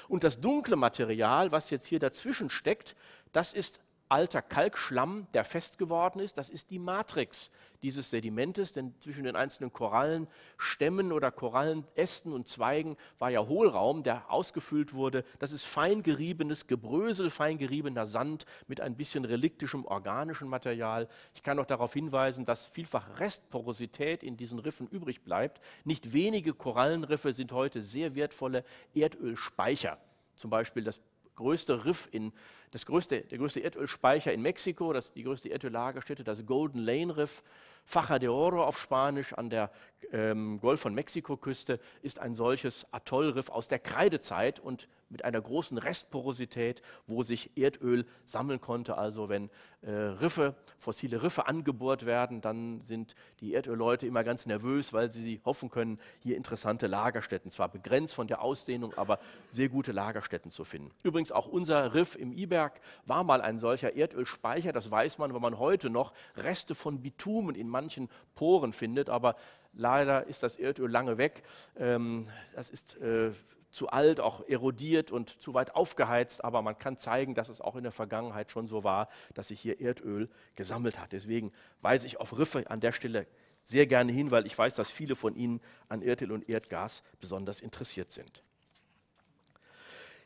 Und das dunkle Material, was jetzt hier dazwischen steckt, das ist alter Kalkschlamm, der fest geworden ist. Das ist die Matrix dieses Sedimentes, denn zwischen den einzelnen Korallenstämmen oder Korallenästen und Zweigen war ja Hohlraum, der ausgefüllt wurde. Das ist fein geriebenes Gebrösel, fein geriebener Sand mit ein bisschen reliktischem organischem Material. Ich kann auch darauf hinweisen, dass vielfach Restporosität in diesen Riffen übrig bleibt. Nicht wenige Korallenriffe sind heute sehr wertvolle Erdölspeicher zum Beispiel das größte Riff, in, das größte, der größte Erdölspeicher in Mexiko, das, die größte Erdöllagerstätte, das Golden Lane Riff, Faja de Oro auf Spanisch an der ähm, Golf von Mexiko-Küste, ist ein solches Atollriff aus der Kreidezeit und mit einer großen Restporosität, wo sich Erdöl sammeln konnte. Also wenn äh, Riffe, fossile Riffe angebohrt werden, dann sind die Erdölleute immer ganz nervös, weil sie hoffen können, hier interessante Lagerstätten, zwar begrenzt von der Ausdehnung, aber sehr gute Lagerstätten zu finden. Übrigens auch unser Riff im Iberg war mal ein solcher Erdölspeicher, das weiß man, weil man heute noch Reste von Bitumen in manchen Poren findet, aber leider ist das Erdöl lange weg. Ähm, das ist äh, zu alt, auch erodiert und zu weit aufgeheizt, aber man kann zeigen, dass es auch in der Vergangenheit schon so war, dass sich hier Erdöl gesammelt hat. Deswegen weise ich auf Riffe an der Stelle sehr gerne hin, weil ich weiß, dass viele von Ihnen an Erdöl und Erdgas besonders interessiert sind.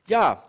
Ja,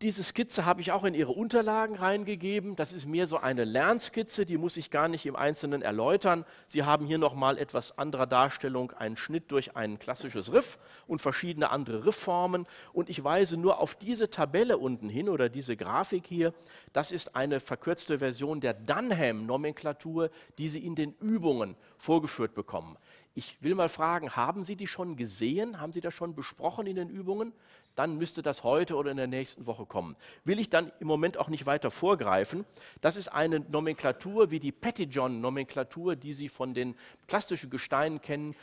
Diese Skizze habe ich auch in Ihre Unterlagen reingegeben. Das ist mehr so eine Lernskizze, die muss ich gar nicht im Einzelnen erläutern. Sie haben hier nochmal etwas anderer Darstellung einen Schnitt durch ein klassisches Riff und verschiedene andere Riffformen. Und ich weise nur auf diese Tabelle unten hin oder diese Grafik hier. Das ist eine verkürzte Version der Dunham-Nomenklatur, die Sie in den Übungen vorgeführt bekommen. Ich will mal fragen, haben Sie die schon gesehen? Haben Sie das schon besprochen in den Übungen? dann müsste das heute oder in der nächsten Woche kommen. Will ich dann im Moment auch nicht weiter vorgreifen. Das ist eine Nomenklatur wie die Pettijohn-Nomenklatur, die Sie von den plastischen Gesteinen kennen,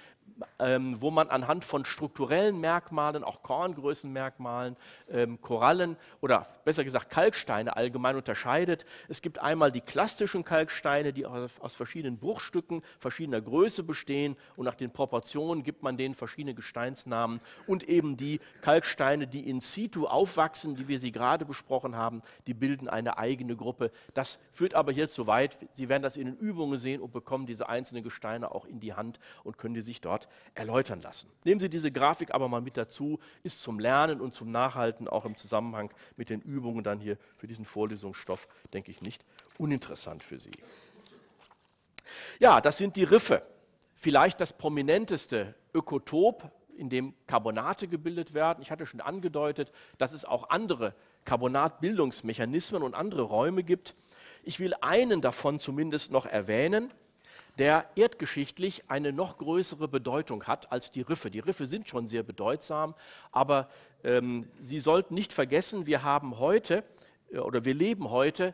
ähm, wo man anhand von strukturellen Merkmalen, auch Korngrößenmerkmalen, ähm, Korallen oder besser gesagt Kalksteine allgemein unterscheidet. Es gibt einmal die klassischen Kalksteine, die aus, aus verschiedenen Bruchstücken verschiedener Größe bestehen und nach den Proportionen gibt man denen verschiedene Gesteinsnamen und eben die Kalksteine, die in situ aufwachsen, die wir sie gerade besprochen haben, die bilden eine eigene Gruppe. Das führt aber hier zu weit. Sie werden das in den Übungen sehen und bekommen diese einzelnen Gesteine auch in die Hand und können die sich dort erläutern lassen. Nehmen Sie diese Grafik aber mal mit dazu, ist zum Lernen und zum Nachhalten auch im Zusammenhang mit den Übungen dann hier für diesen Vorlesungsstoff, denke ich, nicht uninteressant für Sie. Ja, das sind die Riffe. Vielleicht das prominenteste Ökotop, in dem Carbonate gebildet werden. Ich hatte schon angedeutet, dass es auch andere Carbonatbildungsmechanismen und andere Räume gibt. Ich will einen davon zumindest noch erwähnen der erdgeschichtlich eine noch größere Bedeutung hat als die Riffe. Die Riffe sind schon sehr bedeutsam, aber ähm, Sie sollten nicht vergessen, wir haben heute äh, oder wir leben heute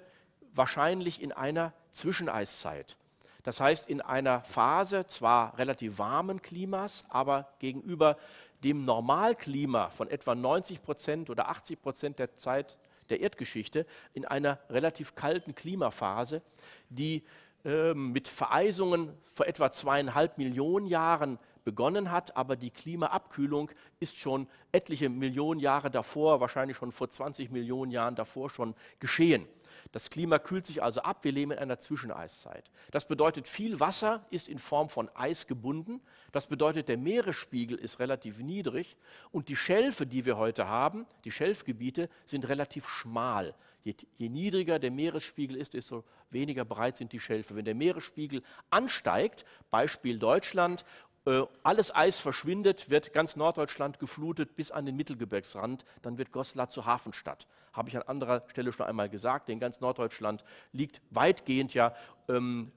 wahrscheinlich in einer Zwischeneiszeit. Das heißt, in einer Phase zwar relativ warmen Klimas, aber gegenüber dem Normalklima von etwa 90 Prozent oder 80 Prozent der Zeit der Erdgeschichte in einer relativ kalten Klimaphase, die ähm, mit Vereisungen vor etwa zweieinhalb Millionen Jahren begonnen hat, aber die Klimaabkühlung ist schon etliche Millionen Jahre davor, wahrscheinlich schon vor 20 Millionen Jahren davor schon geschehen. Das Klima kühlt sich also ab, wir leben in einer Zwischeneiszeit. Das bedeutet, viel Wasser ist in Form von Eis gebunden, das bedeutet, der Meeresspiegel ist relativ niedrig und die Schelfe, die wir heute haben, die Schelfgebiete sind relativ schmal. Je, je niedriger der Meeresspiegel ist, desto weniger breit sind die Schelfe. Wenn der Meeresspiegel ansteigt, Beispiel Deutschland äh, alles Eis verschwindet, wird ganz Norddeutschland geflutet bis an den Mittelgebirgsrand, dann wird Goslar zur Hafenstadt. Habe ich an anderer Stelle schon einmal gesagt, denn ganz Norddeutschland liegt weitgehend ja ähm,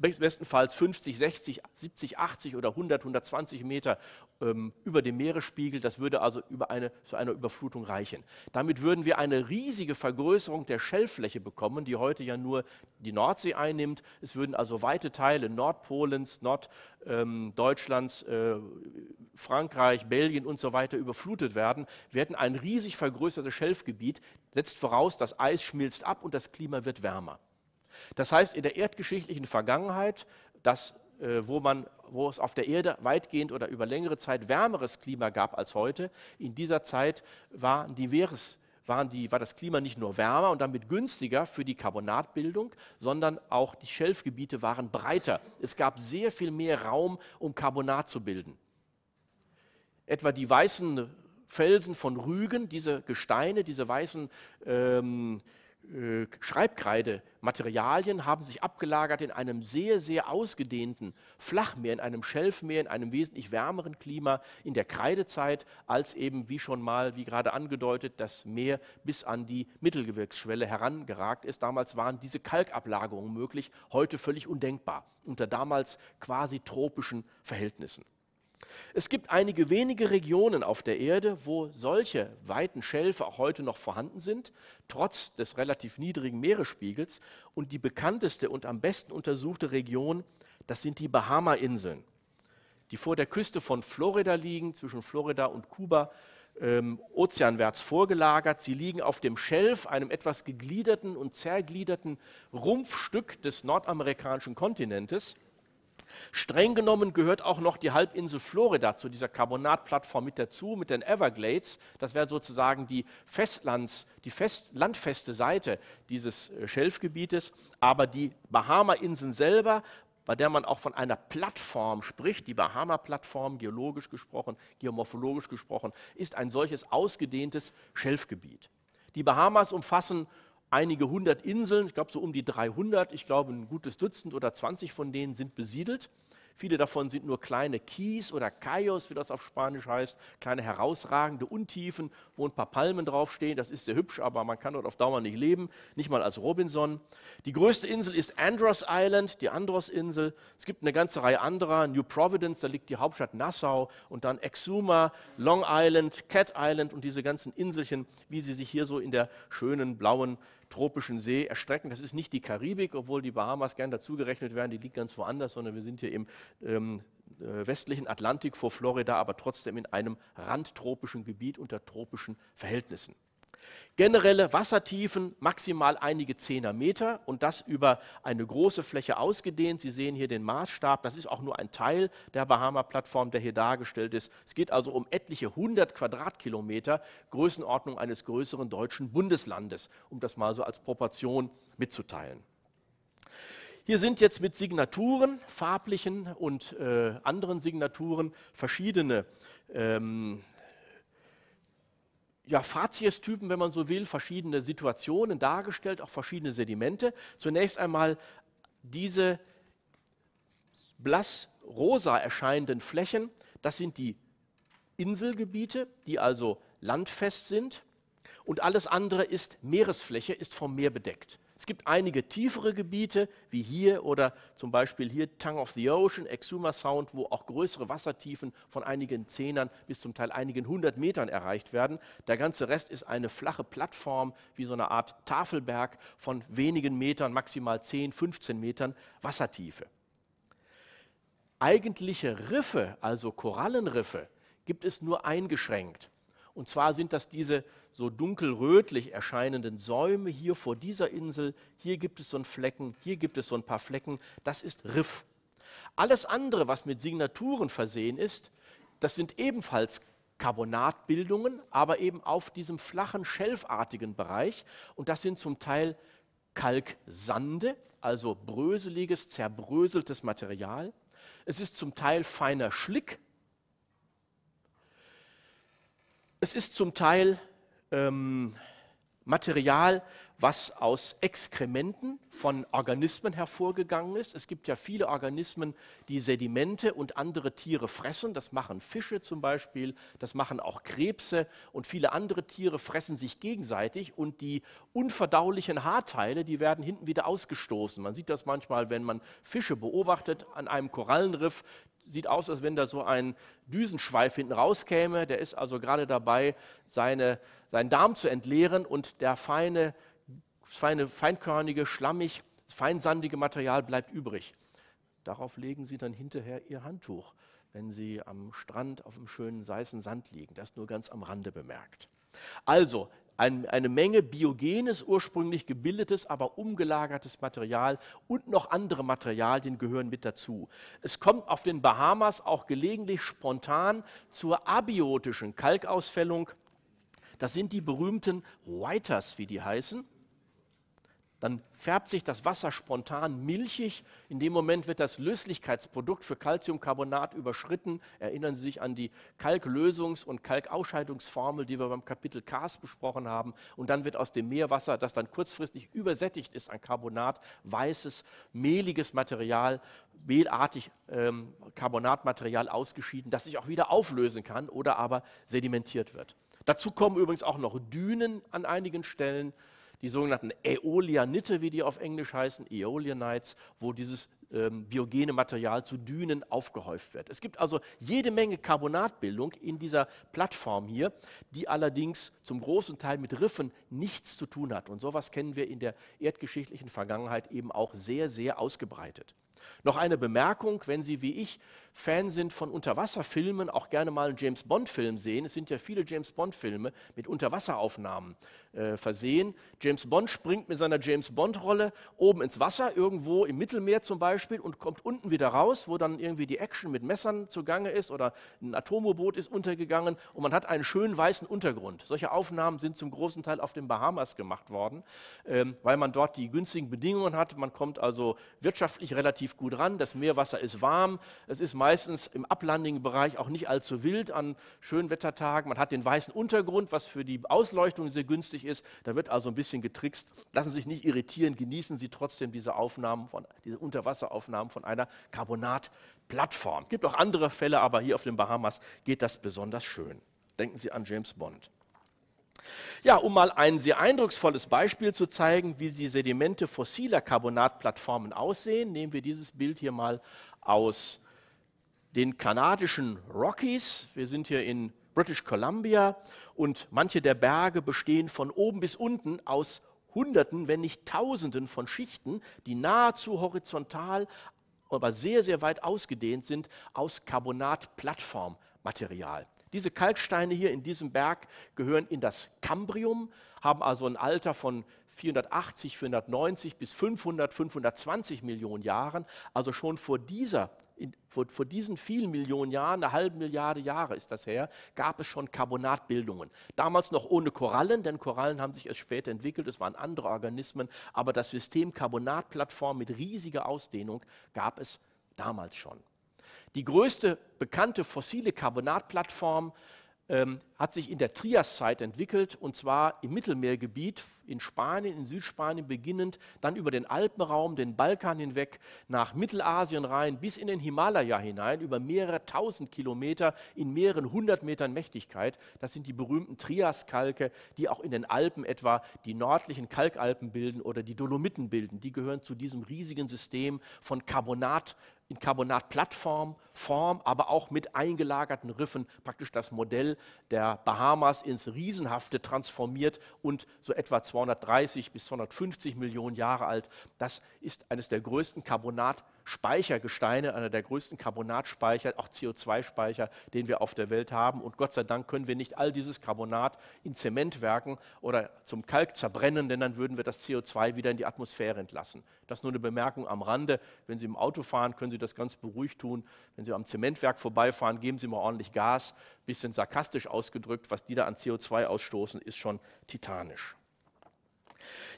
bestenfalls 50, 60, 70, 80 oder 100, 120 Meter ähm, über dem Meeresspiegel. Das würde also über eine, zu einer Überflutung reichen. Damit würden wir eine riesige Vergrößerung der Schellfläche bekommen, die heute ja nur die Nordsee einnimmt. Es würden also weite Teile Nordpolens, Norddeutschlands, ähm, äh, Frankreich, Belgien und so weiter überflutet werden. Wir hätten ein riesig vergrößertes Schelfgebiet, setzt voraus, das Eis schmilzt ab und das Klima wird wärmer. Das heißt, in der erdgeschichtlichen Vergangenheit, das, äh, wo, man, wo es auf der Erde weitgehend oder über längere Zeit wärmeres Klima gab als heute, in dieser Zeit waren die Meeres, waren die, war das Klima nicht nur wärmer und damit günstiger für die Carbonatbildung, sondern auch die Schelfgebiete waren breiter. Es gab sehr viel mehr Raum, um Carbonat zu bilden. Etwa die weißen Felsen von Rügen, diese Gesteine, diese weißen ähm, äh, Schreibkreidematerialien haben sich abgelagert in einem sehr, sehr ausgedehnten Flachmeer, in einem Schelfmeer, in einem wesentlich wärmeren Klima in der Kreidezeit, als eben, wie schon mal, wie gerade angedeutet, das Meer bis an die Mittelgebirgsschwelle herangeragt ist. Damals waren diese Kalkablagerungen möglich, heute völlig undenkbar, unter damals quasi tropischen Verhältnissen. Es gibt einige wenige Regionen auf der Erde, wo solche weiten Schelfe auch heute noch vorhanden sind, trotz des relativ niedrigen Meeresspiegels. Und die bekannteste und am besten untersuchte Region, das sind die Bahama-Inseln, die vor der Küste von Florida liegen, zwischen Florida und Kuba, ähm, ozeanwärts vorgelagert. Sie liegen auf dem Schelf, einem etwas gegliederten und zergliederten Rumpfstück des nordamerikanischen Kontinentes. Streng genommen gehört auch noch die Halbinsel Florida zu dieser Carbonatplattform mit dazu, mit den Everglades. Das wäre sozusagen die, Festlands, die Fest, landfeste Seite dieses äh, Schelfgebietes. Aber die Bahama-Inseln selber, bei der man auch von einer Plattform spricht, die Bahama-Plattform, geologisch gesprochen, geomorphologisch gesprochen, ist ein solches ausgedehntes Schelfgebiet. Die Bahamas umfassen einige hundert Inseln, ich glaube so um die 300, ich glaube ein gutes Dutzend oder 20 von denen sind besiedelt. Viele davon sind nur kleine Kies oder Cayos, wie das auf Spanisch heißt, kleine herausragende Untiefen, wo ein paar Palmen draufstehen. Das ist sehr hübsch, aber man kann dort auf Dauer nicht leben, nicht mal als Robinson. Die größte Insel ist Andros Island, die Andros-Insel. Es gibt eine ganze Reihe anderer. New Providence, da liegt die Hauptstadt Nassau und dann Exuma, Long Island, Cat Island und diese ganzen Inselchen, wie sie sich hier so in der schönen blauen tropischen See erstrecken. Das ist nicht die Karibik, obwohl die Bahamas gern dazugerechnet werden, die liegt ganz woanders, sondern wir sind hier im ähm, äh, westlichen Atlantik vor Florida, aber trotzdem in einem randtropischen Gebiet unter tropischen Verhältnissen. Generelle Wassertiefen maximal einige Zehner Meter und das über eine große Fläche ausgedehnt. Sie sehen hier den Maßstab. Das ist auch nur ein Teil der Bahama-Plattform, der hier dargestellt ist. Es geht also um etliche hundert Quadratkilometer, Größenordnung eines größeren deutschen Bundeslandes, um das mal so als Proportion mitzuteilen. Hier sind jetzt mit Signaturen, farblichen und äh, anderen Signaturen, verschiedene ähm, ja, Fazies-Typen, wenn man so will, verschiedene Situationen dargestellt, auch verschiedene Sedimente. Zunächst einmal diese blass rosa erscheinenden Flächen, das sind die Inselgebiete, die also landfest sind und alles andere ist Meeresfläche, ist vom Meer bedeckt gibt einige tiefere Gebiete, wie hier oder zum Beispiel hier Tongue of the Ocean, Exuma Sound, wo auch größere Wassertiefen von einigen Zehnern bis zum Teil einigen hundert Metern erreicht werden. Der ganze Rest ist eine flache Plattform, wie so eine Art Tafelberg von wenigen Metern, maximal 10, 15 Metern Wassertiefe. Eigentliche Riffe, also Korallenriffe, gibt es nur eingeschränkt. Und zwar sind das diese so dunkelrötlich erscheinenden Säume hier vor dieser Insel, hier gibt es so einen Flecken, hier gibt es so ein paar Flecken, das ist Riff. Alles andere, was mit Signaturen versehen ist, das sind ebenfalls Carbonatbildungen, aber eben auf diesem flachen, schelfartigen Bereich. Und das sind zum Teil Kalksande, also bröseliges, zerbröseltes Material. Es ist zum Teil feiner Schlick. Es ist zum Teil ähm, Material, was aus Exkrementen von Organismen hervorgegangen ist. Es gibt ja viele Organismen, die Sedimente und andere Tiere fressen. Das machen Fische zum Beispiel, das machen auch Krebse und viele andere Tiere fressen sich gegenseitig und die unverdaulichen Haarteile, die werden hinten wieder ausgestoßen. Man sieht das manchmal, wenn man Fische beobachtet an einem Korallenriff, sieht aus, als wenn da so ein Düsenschweif hinten rauskäme. Der ist also gerade dabei, seine, seinen Darm zu entleeren und der feine, feine, feinkörnige, schlammig, feinsandige Material bleibt übrig. Darauf legen Sie dann hinterher Ihr Handtuch, wenn Sie am Strand auf dem schönen Seißen Sand liegen. Das nur ganz am Rande bemerkt. Also, ein, eine Menge biogenes, ursprünglich gebildetes, aber umgelagertes Material und noch andere Materialien gehören mit dazu. Es kommt auf den Bahamas auch gelegentlich spontan zur abiotischen Kalkausfällung. Das sind die berühmten Whiters, wie die heißen dann färbt sich das Wasser spontan milchig. In dem Moment wird das Löslichkeitsprodukt für Calciumcarbonat überschritten. Erinnern Sie sich an die Kalklösungs- und Kalkausscheidungsformel, die wir beim Kapitel Cars besprochen haben. Und dann wird aus dem Meerwasser, das dann kurzfristig übersättigt ist an Carbonat, weißes, mehliges Material, mehlartig ähm, Carbonatmaterial ausgeschieden, das sich auch wieder auflösen kann oder aber sedimentiert wird. Dazu kommen übrigens auch noch Dünen an einigen Stellen die sogenannten Äolianite, wie die auf Englisch heißen, Äolianites, wo dieses ähm, biogene Material zu Dünen aufgehäuft wird. Es gibt also jede Menge Carbonatbildung in dieser Plattform hier, die allerdings zum großen Teil mit Riffen nichts zu tun hat. Und sowas kennen wir in der erdgeschichtlichen Vergangenheit eben auch sehr, sehr ausgebreitet. Noch eine Bemerkung, wenn Sie wie ich Fan sind von Unterwasserfilmen, auch gerne mal einen James Bond-Film sehen. Es sind ja viele James Bond-Filme mit Unterwasseraufnahmen äh, versehen. James Bond springt mit seiner James Bond-Rolle oben ins Wasser, irgendwo im Mittelmeer zum Beispiel, und kommt unten wieder raus, wo dann irgendwie die Action mit Messern zugange ist oder ein Atomoboot ist untergegangen und man hat einen schönen weißen Untergrund. Solche Aufnahmen sind zum großen Teil auf den Bahamas gemacht worden, ähm, weil man dort die günstigen Bedingungen hat. Man kommt also wirtschaftlich relativ gut ran. Das Meerwasser ist warm, es ist meistens im ablandigen Bereich auch nicht allzu wild an schönen Wettertagen. Man hat den weißen Untergrund, was für die Ausleuchtung sehr günstig ist. Da wird also ein bisschen getrickst. Lassen Sie sich nicht irritieren, genießen Sie trotzdem diese Aufnahmen, von, diese Unterwasseraufnahmen von einer Carbonatplattform. Es gibt auch andere Fälle, aber hier auf den Bahamas geht das besonders schön. Denken Sie an James Bond. Ja, um mal ein sehr eindrucksvolles Beispiel zu zeigen, wie die Sedimente fossiler Carbonatplattformen aussehen, nehmen wir dieses Bild hier mal aus den kanadischen Rockies. Wir sind hier in British Columbia und manche der Berge bestehen von oben bis unten aus Hunderten, wenn nicht Tausenden von Schichten, die nahezu horizontal, aber sehr, sehr weit ausgedehnt sind aus Carbonatplattformmaterial. Diese Kalksteine hier in diesem Berg gehören in das Cambrium, haben also ein Alter von 480, 490 bis 500, 520 Millionen Jahren. Also schon vor dieser in, vor, vor, diesen vielen Millionen Jahren, eine halbe Milliarde Jahre ist das her, gab es schon Carbonatbildungen. Damals noch ohne Korallen, denn Korallen haben sich erst später entwickelt, es waren andere Organismen, aber das System Carbonatplattform mit riesiger Ausdehnung gab es damals schon. Die größte bekannte fossile Carbonatplattform ähm, hat sich in der Triaszeit entwickelt und zwar im Mittelmeergebiet, in Spanien, in Südspanien beginnend, dann über den Alpenraum, den Balkan hinweg, nach Mittelasien rein, bis in den Himalaya hinein, über mehrere tausend Kilometer in mehreren hundert Metern Mächtigkeit. Das sind die berühmten Triaskalke, die auch in den Alpen etwa die nördlichen Kalkalpen bilden oder die Dolomiten bilden. Die gehören zu diesem riesigen System von Carbonat in Carbonatplattform, Form, aber auch mit eingelagerten Riffen praktisch das Modell der Bahamas ins Riesenhafte transformiert und so etwa 230 bis 250 Millionen Jahre alt. Das ist eines der größten Carbonat- Speichergesteine, einer der größten Carbonatspeicher, auch CO2-Speicher, den wir auf der Welt haben. Und Gott sei Dank können wir nicht all dieses Carbonat in Zementwerken oder zum Kalk zerbrennen, denn dann würden wir das CO2 wieder in die Atmosphäre entlassen. Das ist nur eine Bemerkung am Rande. Wenn Sie im Auto fahren, können Sie das ganz beruhigt tun. Wenn Sie am Zementwerk vorbeifahren, geben Sie mal ordentlich Gas. bisschen sarkastisch ausgedrückt, was die da an CO2 ausstoßen, ist schon titanisch.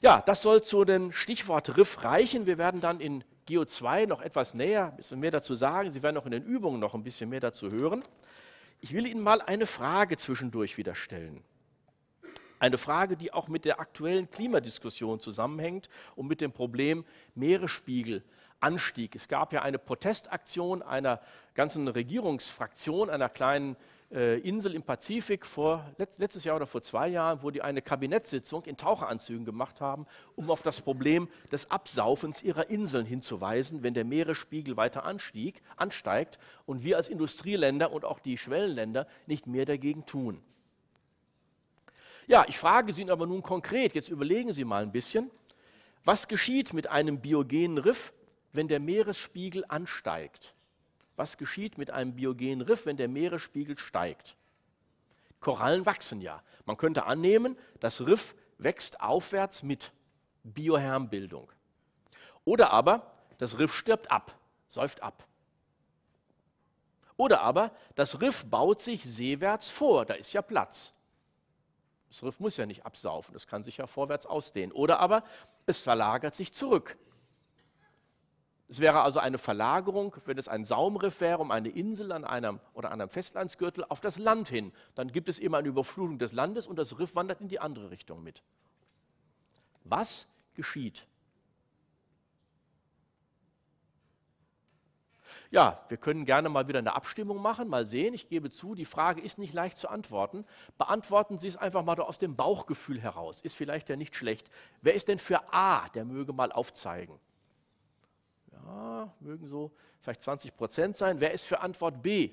Ja, das soll zu dem Stichwort Riff reichen. Wir werden dann in GO2 noch etwas näher, bisschen mehr dazu sagen. Sie werden auch in den Übungen noch ein bisschen mehr dazu hören. Ich will Ihnen mal eine Frage zwischendurch wieder stellen. Eine Frage, die auch mit der aktuellen Klimadiskussion zusammenhängt und mit dem Problem Meeresspiegelanstieg. Es gab ja eine Protestaktion einer ganzen Regierungsfraktion, einer kleinen äh, Insel im Pazifik vor letztes Jahr oder vor zwei Jahren, wo die eine Kabinettssitzung in Taucheranzügen gemacht haben, um auf das Problem des Absaufens ihrer Inseln hinzuweisen, wenn der Meeresspiegel weiter anstieg, ansteigt und wir als Industrieländer und auch die Schwellenländer nicht mehr dagegen tun. Ja, ich frage Sie aber nun konkret, jetzt überlegen Sie mal ein bisschen, was geschieht mit einem biogenen Riff, wenn der Meeresspiegel ansteigt? was geschieht mit einem biogenen Riff, wenn der Meeresspiegel steigt. Korallen wachsen ja. Man könnte annehmen, das Riff wächst aufwärts mit Biohermbildung. Oder aber das Riff stirbt ab, säuft ab. Oder aber das Riff baut sich seewärts vor, da ist ja Platz. Das Riff muss ja nicht absaufen, es kann sich ja vorwärts ausdehnen. Oder aber es verlagert sich zurück, es wäre also eine Verlagerung, wenn es ein Saumriff wäre, um eine Insel an einem oder an einem Festlandsgürtel auf das Land hin. Dann gibt es eben eine Überflutung des Landes und das Riff wandert in die andere Richtung mit. Was geschieht? Ja, wir können gerne mal wieder eine Abstimmung machen, mal sehen. Ich gebe zu, die Frage ist nicht leicht zu antworten. Beantworten Sie es einfach mal aus dem Bauchgefühl heraus. Ist vielleicht ja nicht schlecht. Wer ist denn für A? Der möge mal aufzeigen. Ja, mögen so vielleicht 20 Prozent sein. Wer ist für Antwort B?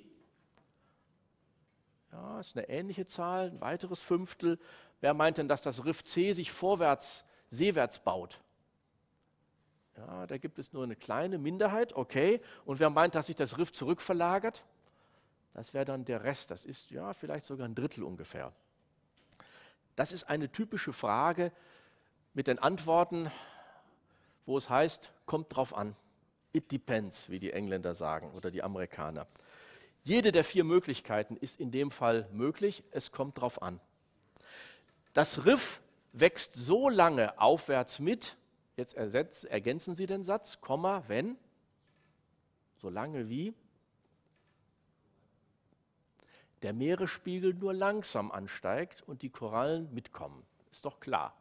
Ja, ist eine ähnliche Zahl, ein weiteres Fünftel. Wer meint denn, dass das Riff C sich vorwärts, seewärts baut? Ja, da gibt es nur eine kleine Minderheit, okay. Und wer meint, dass sich das Riff zurückverlagert? Das wäre dann der Rest. Das ist ja vielleicht sogar ein Drittel ungefähr. Das ist eine typische Frage mit den Antworten, wo es heißt, kommt drauf an. It depends, wie die Engländer sagen oder die Amerikaner. Jede der vier Möglichkeiten ist in dem Fall möglich. Es kommt darauf an. Das Riff wächst so lange aufwärts mit, jetzt ersetz, ergänzen Sie den Satz, Komma, wenn, so lange wie der Meeresspiegel nur langsam ansteigt und die Korallen mitkommen. Ist doch klar.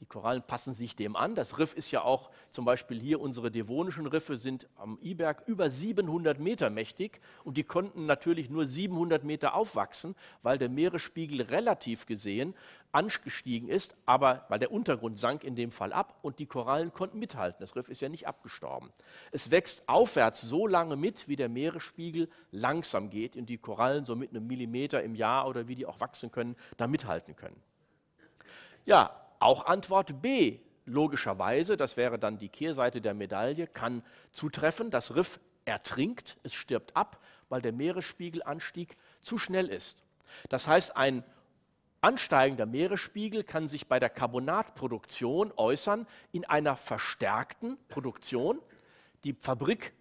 Die Korallen passen sich dem an. Das Riff ist ja auch zum Beispiel hier, unsere devonischen Riffe sind am Iberg über 700 Meter mächtig und die konnten natürlich nur 700 Meter aufwachsen, weil der Meeresspiegel relativ gesehen angestiegen ist, aber weil der Untergrund sank in dem Fall ab und die Korallen konnten mithalten. Das Riff ist ja nicht abgestorben. Es wächst aufwärts so lange mit, wie der Meeresspiegel langsam geht und die Korallen so mit einem Millimeter im Jahr oder wie die auch wachsen können, da mithalten können. Ja, auch Antwort B, logischerweise, das wäre dann die Kehrseite der Medaille, kann zutreffen. Das Riff ertrinkt, es stirbt ab, weil der Meeresspiegelanstieg zu schnell ist. Das heißt, ein ansteigender Meeresspiegel kann sich bei der Carbonatproduktion äußern in einer verstärkten Produktion. Die Fabrik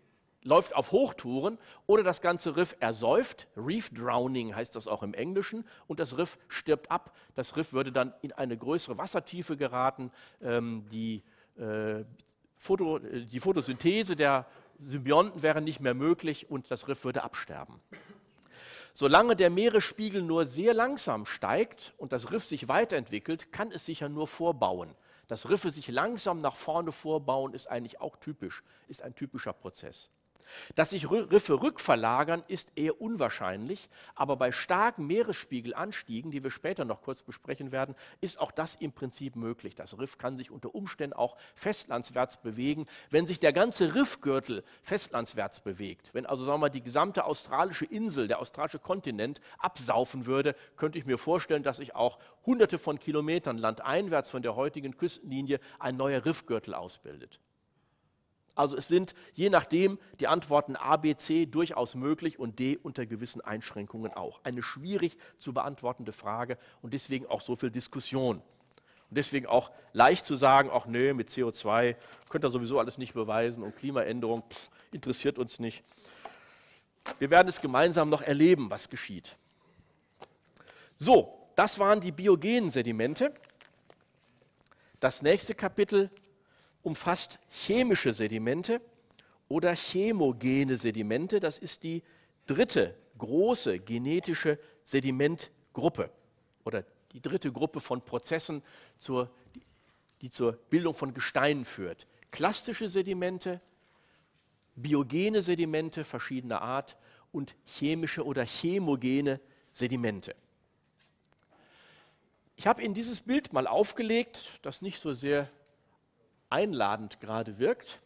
läuft auf Hochtouren oder das ganze Riff ersäuft. Reef Drowning heißt das auch im Englischen. Und das Riff stirbt ab. Das Riff würde dann in eine größere Wassertiefe geraten. Ähm, die, äh, Foto, äh, die Photosynthese der Symbionten wäre nicht mehr möglich und das Riff würde absterben. Solange der Meeresspiegel nur sehr langsam steigt und das Riff sich weiterentwickelt, kann es sich ja nur vorbauen. Dass Riffe sich langsam nach vorne vorbauen, ist eigentlich auch typisch, ist ein typischer Prozess. Dass sich Riffe rückverlagern, ist eher unwahrscheinlich, aber bei starken Meeresspiegelanstiegen, die wir später noch kurz besprechen werden, ist auch das im Prinzip möglich. Das Riff kann sich unter Umständen auch festlandswärts bewegen, wenn sich der ganze Riffgürtel festlandswärts bewegt. Wenn also sagen wir mal, die gesamte australische Insel, der australische Kontinent absaufen würde, könnte ich mir vorstellen, dass sich auch hunderte von Kilometern landeinwärts von der heutigen Küstenlinie ein neuer Riffgürtel ausbildet. Also es sind je nachdem die Antworten A, B, C durchaus möglich und D unter gewissen Einschränkungen auch. Eine schwierig zu beantwortende Frage und deswegen auch so viel Diskussion. Und deswegen auch leicht zu sagen, auch nee, mit CO2 könnt ihr sowieso alles nicht beweisen und Klimaänderung pff, interessiert uns nicht. Wir werden es gemeinsam noch erleben, was geschieht. So, das waren die biogenen Sedimente. Das nächste Kapitel umfasst chemische Sedimente oder chemogene Sedimente. Das ist die dritte große genetische Sedimentgruppe oder die dritte Gruppe von Prozessen, zur, die zur Bildung von Gesteinen führt. Klastische Sedimente, biogene Sedimente verschiedener Art und chemische oder chemogene Sedimente. Ich habe Ihnen dieses Bild mal aufgelegt, das nicht so sehr einladend gerade wirkt.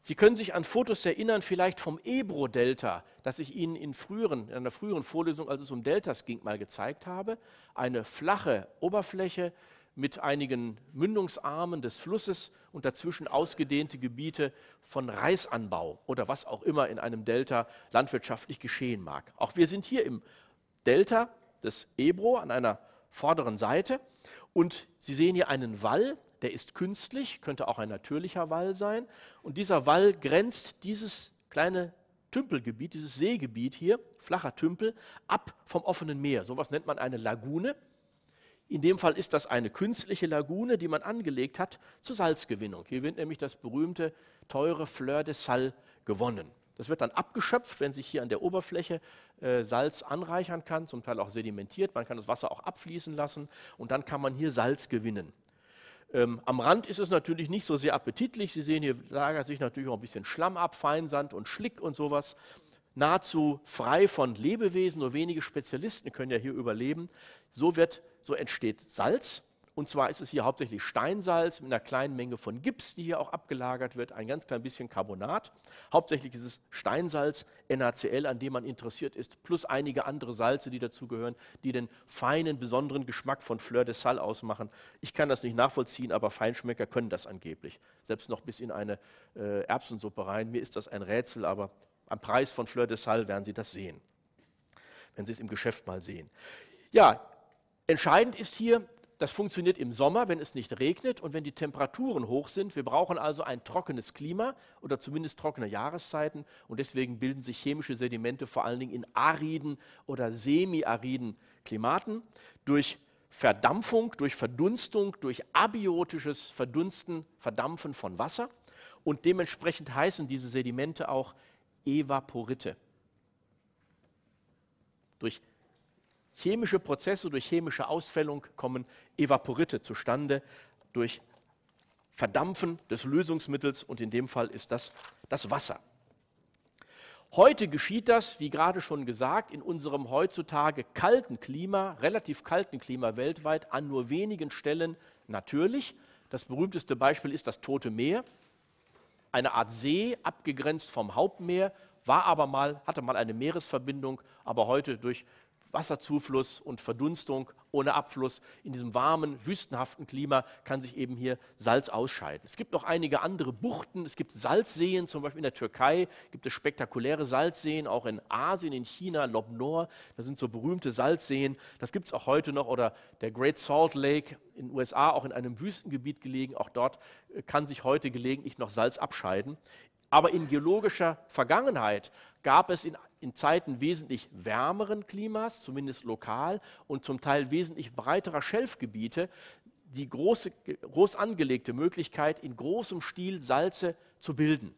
Sie können sich an Fotos erinnern, vielleicht vom Ebro-Delta, das ich Ihnen in, früheren, in einer früheren Vorlesung, als es um Deltas ging, mal gezeigt habe. Eine flache Oberfläche mit einigen Mündungsarmen des Flusses und dazwischen ausgedehnte Gebiete von Reisanbau oder was auch immer in einem Delta landwirtschaftlich geschehen mag. Auch wir sind hier im Delta des Ebro an einer vorderen Seite und Sie sehen hier einen Wall, der ist künstlich, könnte auch ein natürlicher Wall sein. Und dieser Wall grenzt dieses kleine Tümpelgebiet, dieses Seegebiet hier, flacher Tümpel, ab vom offenen Meer. Sowas nennt man eine Lagune. In dem Fall ist das eine künstliche Lagune, die man angelegt hat zur Salzgewinnung. Hier wird nämlich das berühmte teure Fleur de Sal gewonnen. Das wird dann abgeschöpft, wenn sich hier an der Oberfläche äh, Salz anreichern kann, zum Teil auch sedimentiert. Man kann das Wasser auch abfließen lassen und dann kann man hier Salz gewinnen. Ähm, am Rand ist es natürlich nicht so sehr appetitlich. Sie sehen, hier lagert sich natürlich auch ein bisschen Schlamm ab, Feinsand und Schlick und sowas. Nahezu frei von Lebewesen, nur wenige Spezialisten können ja hier überleben. So, wird, so entsteht Salz. Und zwar ist es hier hauptsächlich Steinsalz mit einer kleinen Menge von Gips, die hier auch abgelagert wird, ein ganz klein bisschen Carbonat. Hauptsächlich ist es Steinsalz, NaCl, an dem man interessiert ist, plus einige andere Salze, die dazugehören, die den feinen, besonderen Geschmack von Fleur de Sal ausmachen. Ich kann das nicht nachvollziehen, aber Feinschmecker können das angeblich. Selbst noch bis in eine äh, Erbsensuppe rein. Mir ist das ein Rätsel, aber am Preis von Fleur de Sal werden Sie das sehen, wenn Sie es im Geschäft mal sehen. Ja, Entscheidend ist hier, das funktioniert im Sommer, wenn es nicht regnet und wenn die Temperaturen hoch sind. Wir brauchen also ein trockenes Klima oder zumindest trockene Jahreszeiten. Und deswegen bilden sich chemische Sedimente vor allen Dingen in ariden oder semiariden Klimaten. Durch Verdampfung, durch Verdunstung, durch abiotisches Verdunsten, Verdampfen von Wasser. Und dementsprechend heißen diese Sedimente auch Evaporite. Durch chemische Prozesse, durch chemische Ausfällung kommen Evaporite zustande, durch Verdampfen des Lösungsmittels und in dem Fall ist das das Wasser. Heute geschieht das, wie gerade schon gesagt, in unserem heutzutage kalten Klima, relativ kalten Klima weltweit, an nur wenigen Stellen natürlich. Das berühmteste Beispiel ist das Tote Meer, eine Art See, abgegrenzt vom Hauptmeer, war aber mal, hatte mal eine Meeresverbindung, aber heute durch Wasserzufluss und Verdunstung ohne Abfluss. In diesem warmen, wüstenhaften Klima kann sich eben hier Salz ausscheiden. Es gibt noch einige andere Buchten. Es gibt Salzseen, zum Beispiel in der Türkei gibt es spektakuläre Salzseen, auch in Asien, in China, Lobnor. Da sind so berühmte Salzseen. Das gibt es auch heute noch. Oder der Great Salt Lake in den USA, auch in einem Wüstengebiet gelegen. Auch dort äh, kann sich heute gelegentlich noch Salz abscheiden. Aber in geologischer Vergangenheit gab es in in Zeiten wesentlich wärmeren Klimas, zumindest lokal, und zum Teil wesentlich breiterer Schelfgebiete die große, groß angelegte Möglichkeit, in großem Stil Salze zu bilden.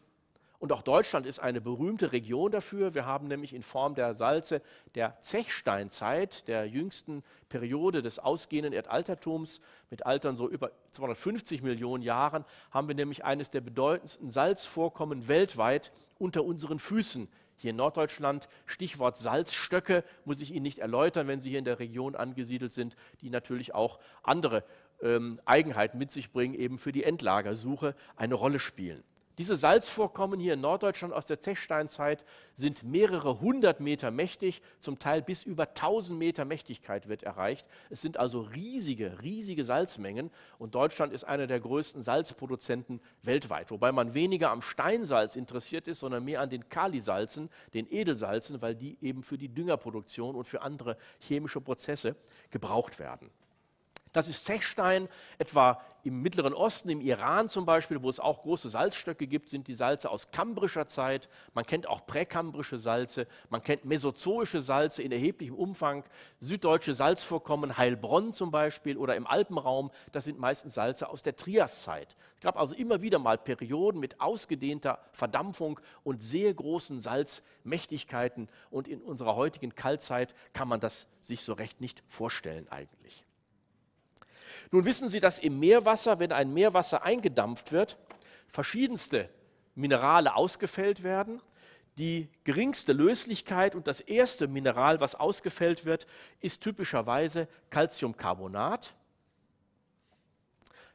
Und auch Deutschland ist eine berühmte Region dafür. Wir haben nämlich in Form der Salze der Zechsteinzeit, der jüngsten Periode des ausgehenden Erdaltertums, mit Altern so über 250 Millionen Jahren, haben wir nämlich eines der bedeutendsten Salzvorkommen weltweit unter unseren Füßen hier in Norddeutschland. Stichwort Salzstöcke muss ich Ihnen nicht erläutern, wenn Sie hier in der Region angesiedelt sind, die natürlich auch andere ähm, Eigenheiten mit sich bringen, eben für die Endlagersuche eine Rolle spielen. Diese Salzvorkommen hier in Norddeutschland aus der Zechsteinzeit sind mehrere hundert Meter mächtig, zum Teil bis über 1000 Meter Mächtigkeit wird erreicht. Es sind also riesige, riesige Salzmengen und Deutschland ist einer der größten Salzproduzenten weltweit, wobei man weniger am Steinsalz interessiert ist, sondern mehr an den Kalisalzen, den Edelsalzen, weil die eben für die Düngerproduktion und für andere chemische Prozesse gebraucht werden. Das ist Zechstein, etwa im Mittleren Osten, im Iran zum Beispiel, wo es auch große Salzstöcke gibt, sind die Salze aus kambrischer Zeit. Man kennt auch präkambrische Salze, man kennt mesozoische Salze in erheblichem Umfang, süddeutsche Salzvorkommen, Heilbronn zum Beispiel oder im Alpenraum, das sind meistens Salze aus der Triaszeit. Es gab also immer wieder mal Perioden mit ausgedehnter Verdampfung und sehr großen Salzmächtigkeiten und in unserer heutigen Kaltzeit kann man das sich so recht nicht vorstellen eigentlich. Nun wissen Sie, dass im Meerwasser, wenn ein Meerwasser eingedampft wird, verschiedenste Minerale ausgefällt werden. Die geringste Löslichkeit und das erste Mineral, was ausgefällt wird, ist typischerweise Calciumcarbonat,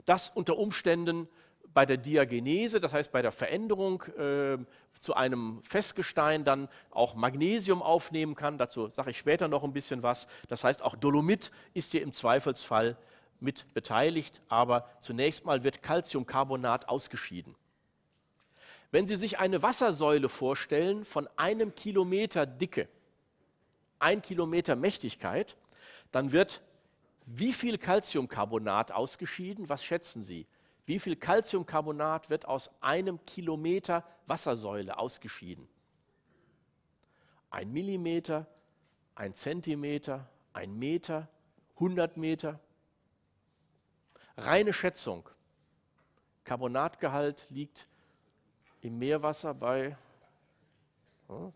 das unter Umständen bei der Diagenese, das heißt bei der Veränderung äh, zu einem Festgestein dann auch Magnesium aufnehmen kann. Dazu sage ich später noch ein bisschen was. Das heißt, auch Dolomit ist hier im Zweifelsfall mit beteiligt, aber zunächst mal wird Calciumcarbonat ausgeschieden. Wenn Sie sich eine Wassersäule vorstellen von einem Kilometer Dicke, ein Kilometer Mächtigkeit, dann wird wie viel Calciumcarbonat ausgeschieden? Was schätzen Sie? Wie viel Calciumcarbonat wird aus einem Kilometer Wassersäule ausgeschieden? Ein Millimeter, ein Zentimeter, ein Meter, 100 Meter? Reine Schätzung. Carbonatgehalt liegt im Meerwasser bei hm?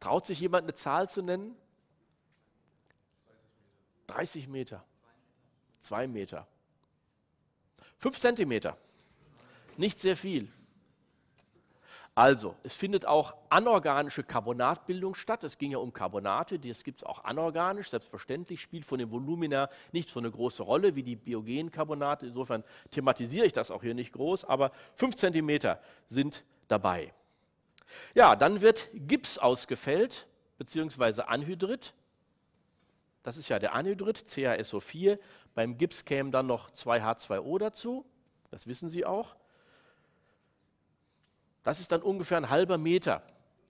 Traut sich jemand eine Zahl zu nennen? 30 Meter. 2 Meter. 5 Zentimeter. Nicht sehr viel. Also, es findet auch anorganische Carbonatbildung statt. Es ging ja um Carbonate, das gibt es auch anorganisch, selbstverständlich, spielt von den Volumina nicht so eine große Rolle wie die biogenen Carbonate. Insofern thematisiere ich das auch hier nicht groß, aber 5 cm sind dabei. Ja, dann wird Gips ausgefällt, beziehungsweise Anhydrit. Das ist ja der Anhydrit, CaSO4. Beim Gips kämen dann noch 2H2O dazu, das wissen Sie auch. Das ist dann ungefähr ein halber Meter,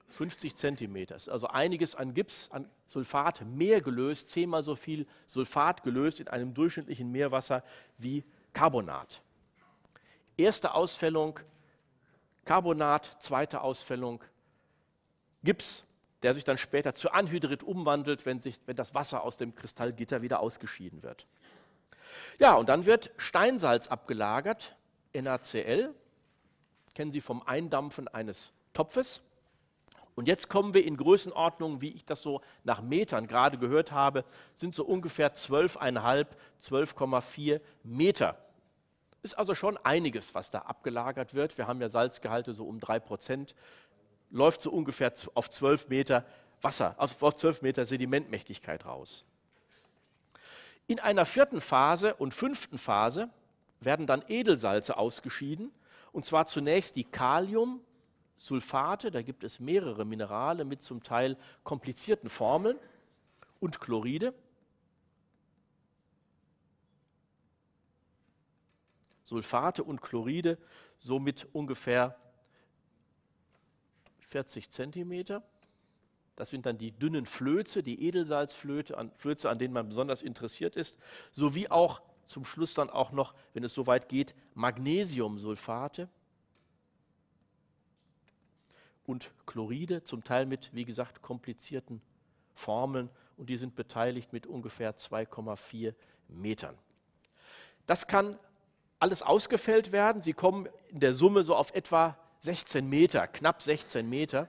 50 Zentimeter. Das Ist also einiges an Gips, an Sulfat mehr gelöst, zehnmal so viel Sulfat gelöst in einem durchschnittlichen Meerwasser wie Carbonat. Erste Ausfällung Carbonat, zweite Ausfällung Gips, der sich dann später zu Anhydrit umwandelt, wenn, sich, wenn das Wasser aus dem Kristallgitter wieder ausgeschieden wird. Ja, und dann wird Steinsalz abgelagert, NaCl, kennen Sie vom Eindampfen eines Topfes. Und jetzt kommen wir in Größenordnungen, wie ich das so nach Metern gerade gehört habe, sind so ungefähr 12,5, 12,4 Meter. Ist also schon einiges, was da abgelagert wird. Wir haben ja Salzgehalte so um 3 Prozent. Läuft so ungefähr auf 12 Meter Wasser, auf 12 Meter Sedimentmächtigkeit raus. In einer vierten Phase und fünften Phase werden dann Edelsalze ausgeschieden und zwar zunächst die Kaliumsulfate, da gibt es mehrere Minerale mit zum Teil komplizierten Formeln und Chloride. Sulfate und Chloride, somit ungefähr 40 Zentimeter. Das sind dann die dünnen Flöze, die Edelsalzflöze, an, Flöze, an denen man besonders interessiert ist, sowie auch zum Schluss dann auch noch, wenn es soweit geht, Magnesiumsulfate und Chloride, zum Teil mit, wie gesagt, komplizierten Formeln und die sind beteiligt mit ungefähr 2,4 Metern. Das kann alles ausgefällt werden. Sie kommen in der Summe so auf etwa 16 Meter, knapp 16 Meter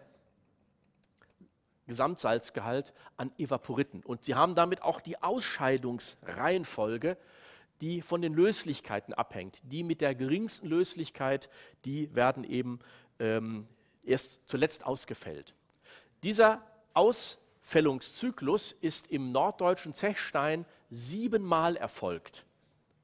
Gesamtsalzgehalt an Evaporiten. Und sie haben damit auch die Ausscheidungsreihenfolge die von den Löslichkeiten abhängt. Die mit der geringsten Löslichkeit, die werden eben ähm, erst zuletzt ausgefällt. Dieser Ausfällungszyklus ist im norddeutschen Zechstein siebenmal erfolgt.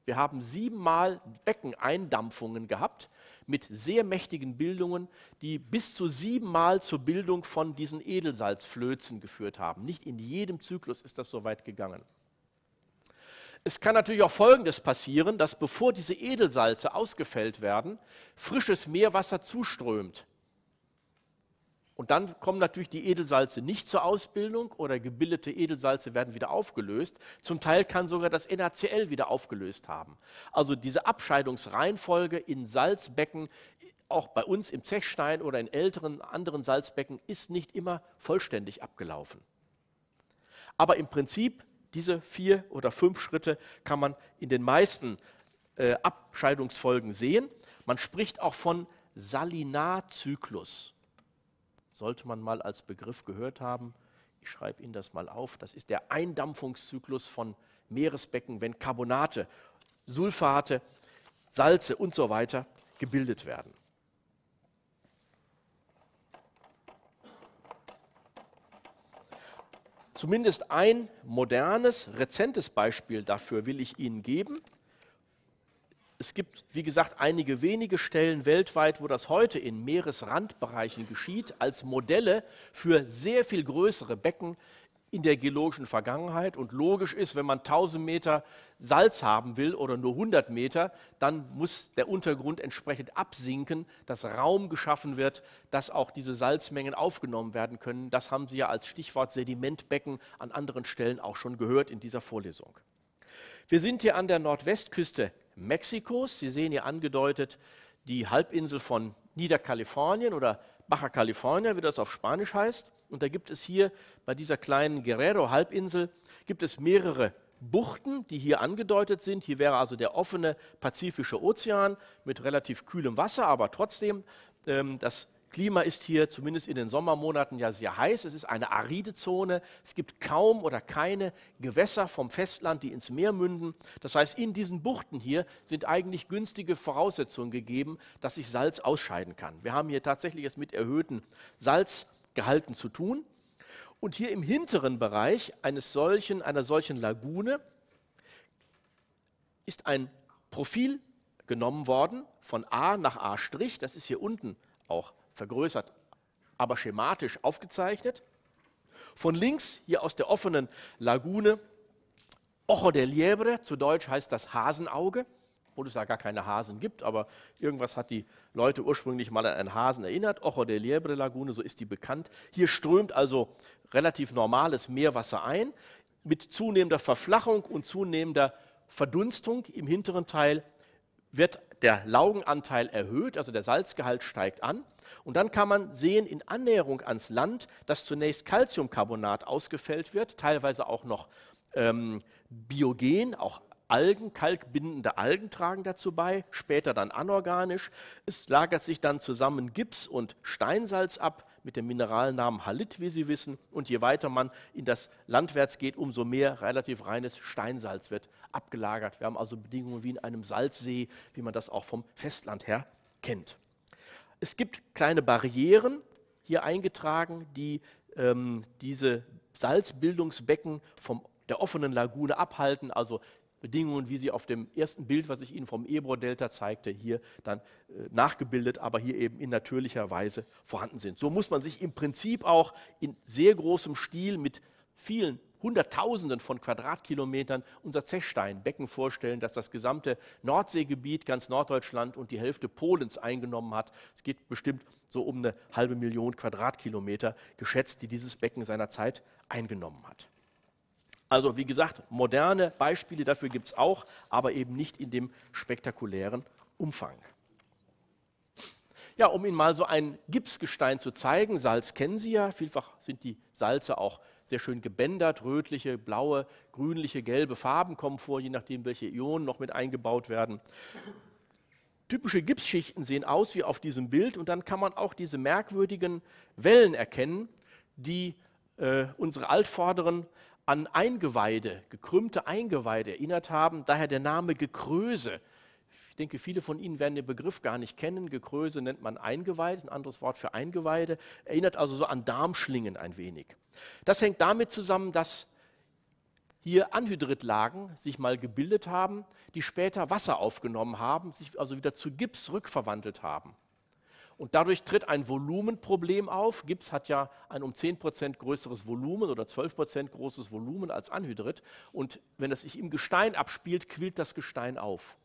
Wir haben siebenmal Beckeneindampfungen gehabt mit sehr mächtigen Bildungen, die bis zu siebenmal zur Bildung von diesen Edelsalzflözen geführt haben. Nicht in jedem Zyklus ist das so weit gegangen. Es kann natürlich auch Folgendes passieren, dass bevor diese Edelsalze ausgefällt werden, frisches Meerwasser zuströmt. Und dann kommen natürlich die Edelsalze nicht zur Ausbildung oder gebildete Edelsalze werden wieder aufgelöst. Zum Teil kann sogar das NaCl wieder aufgelöst haben. Also diese Abscheidungsreihenfolge in Salzbecken, auch bei uns im Zechstein oder in älteren anderen Salzbecken, ist nicht immer vollständig abgelaufen. Aber im Prinzip diese vier oder fünf Schritte kann man in den meisten äh, Abscheidungsfolgen sehen. Man spricht auch von Salinarzyklus. Sollte man mal als Begriff gehört haben. Ich schreibe Ihnen das mal auf. Das ist der Eindampfungszyklus von Meeresbecken, wenn Carbonate, Sulfate, Salze und so weiter gebildet werden. zumindest ein modernes, rezentes Beispiel dafür will ich Ihnen geben. Es gibt, wie gesagt, einige wenige Stellen weltweit, wo das heute in Meeresrandbereichen geschieht, als Modelle für sehr viel größere Becken in der geologischen Vergangenheit. Und logisch ist, wenn man 1000 Meter Salz haben will oder nur 100 Meter, dann muss der Untergrund entsprechend absinken, dass Raum geschaffen wird, dass auch diese Salzmengen aufgenommen werden können. Das haben Sie ja als Stichwort Sedimentbecken an anderen Stellen auch schon gehört in dieser Vorlesung. Wir sind hier an der Nordwestküste Mexikos. Sie sehen hier angedeutet die Halbinsel von Niederkalifornien oder Baja California, wie das auf Spanisch heißt. Und da gibt es hier bei dieser kleinen Guerrero-Halbinsel, gibt es mehrere Buchten, die hier angedeutet sind. Hier wäre also der offene Pazifische Ozean mit relativ kühlem Wasser, aber trotzdem, ähm, das Klima ist hier zumindest in den Sommermonaten ja sehr heiß. Es ist eine aride Zone. Es gibt kaum oder keine Gewässer vom Festland, die ins Meer münden. Das heißt, in diesen Buchten hier sind eigentlich günstige Voraussetzungen gegeben, dass sich Salz ausscheiden kann. Wir haben hier tatsächlich es mit erhöhten Salz gehalten zu tun. Und hier im hinteren Bereich eines solchen, einer solchen Lagune ist ein Profil genommen worden von A nach A', das ist hier unten auch vergrößert, aber schematisch aufgezeichnet. Von links hier aus der offenen Lagune Ojo de Liebre, zu Deutsch heißt das Hasenauge obwohl es da gar keine Hasen gibt, aber irgendwas hat die Leute ursprünglich mal an einen Hasen erinnert. Ojo de Liebre Lagune, so ist die bekannt. Hier strömt also relativ normales Meerwasser ein, mit zunehmender Verflachung und zunehmender Verdunstung im hinteren Teil wird der Laugenanteil erhöht, also der Salzgehalt steigt an. Und dann kann man sehen, in Annäherung ans Land, dass zunächst Calciumcarbonat ausgefällt wird, teilweise auch noch ähm, biogen, auch Algen, kalkbindende Algen tragen dazu bei, später dann anorganisch. Es lagert sich dann zusammen Gips und Steinsalz ab mit dem Mineralnamen Halit, wie Sie wissen. Und je weiter man in das landwärts geht, umso mehr relativ reines Steinsalz wird abgelagert. Wir haben also Bedingungen wie in einem Salzsee, wie man das auch vom Festland her kennt. Es gibt kleine Barrieren hier eingetragen, die ähm, diese Salzbildungsbecken vom der offenen Lagune abhalten. Also Bedingungen, wie sie auf dem ersten Bild, was ich Ihnen vom Ebro-Delta zeigte, hier dann äh, nachgebildet, aber hier eben in natürlicher Weise vorhanden sind. So muss man sich im Prinzip auch in sehr großem Stil mit vielen Hunderttausenden von Quadratkilometern unser Zechsteinbecken vorstellen, das das gesamte Nordseegebiet, ganz Norddeutschland und die Hälfte Polens eingenommen hat. Es geht bestimmt so um eine halbe Million Quadratkilometer geschätzt, die dieses Becken seinerzeit eingenommen hat. Also wie gesagt, moderne Beispiele dafür gibt es auch, aber eben nicht in dem spektakulären Umfang. Ja, um Ihnen mal so ein Gipsgestein zu zeigen, Salz kennen Sie ja, vielfach sind die Salze auch sehr schön gebändert, rötliche, blaue, grünliche, gelbe Farben kommen vor, je nachdem, welche Ionen noch mit eingebaut werden. Typische Gipsschichten sehen aus wie auf diesem Bild und dann kann man auch diese merkwürdigen Wellen erkennen, die äh, unsere Altvorderen an Eingeweide, gekrümmte Eingeweide erinnert haben, daher der Name Gekröse. Ich denke, viele von Ihnen werden den Begriff gar nicht kennen. Gekröse nennt man Eingeweide, ein anderes Wort für Eingeweide, erinnert also so an Darmschlingen ein wenig. Das hängt damit zusammen, dass hier Anhydritlagen sich mal gebildet haben, die später Wasser aufgenommen haben, sich also wieder zu Gips rückverwandelt haben. Und dadurch tritt ein Volumenproblem auf. Gips hat ja ein um 10% größeres Volumen oder 12% großes Volumen als Anhydrit. Und wenn es sich im Gestein abspielt, quillt das Gestein auf.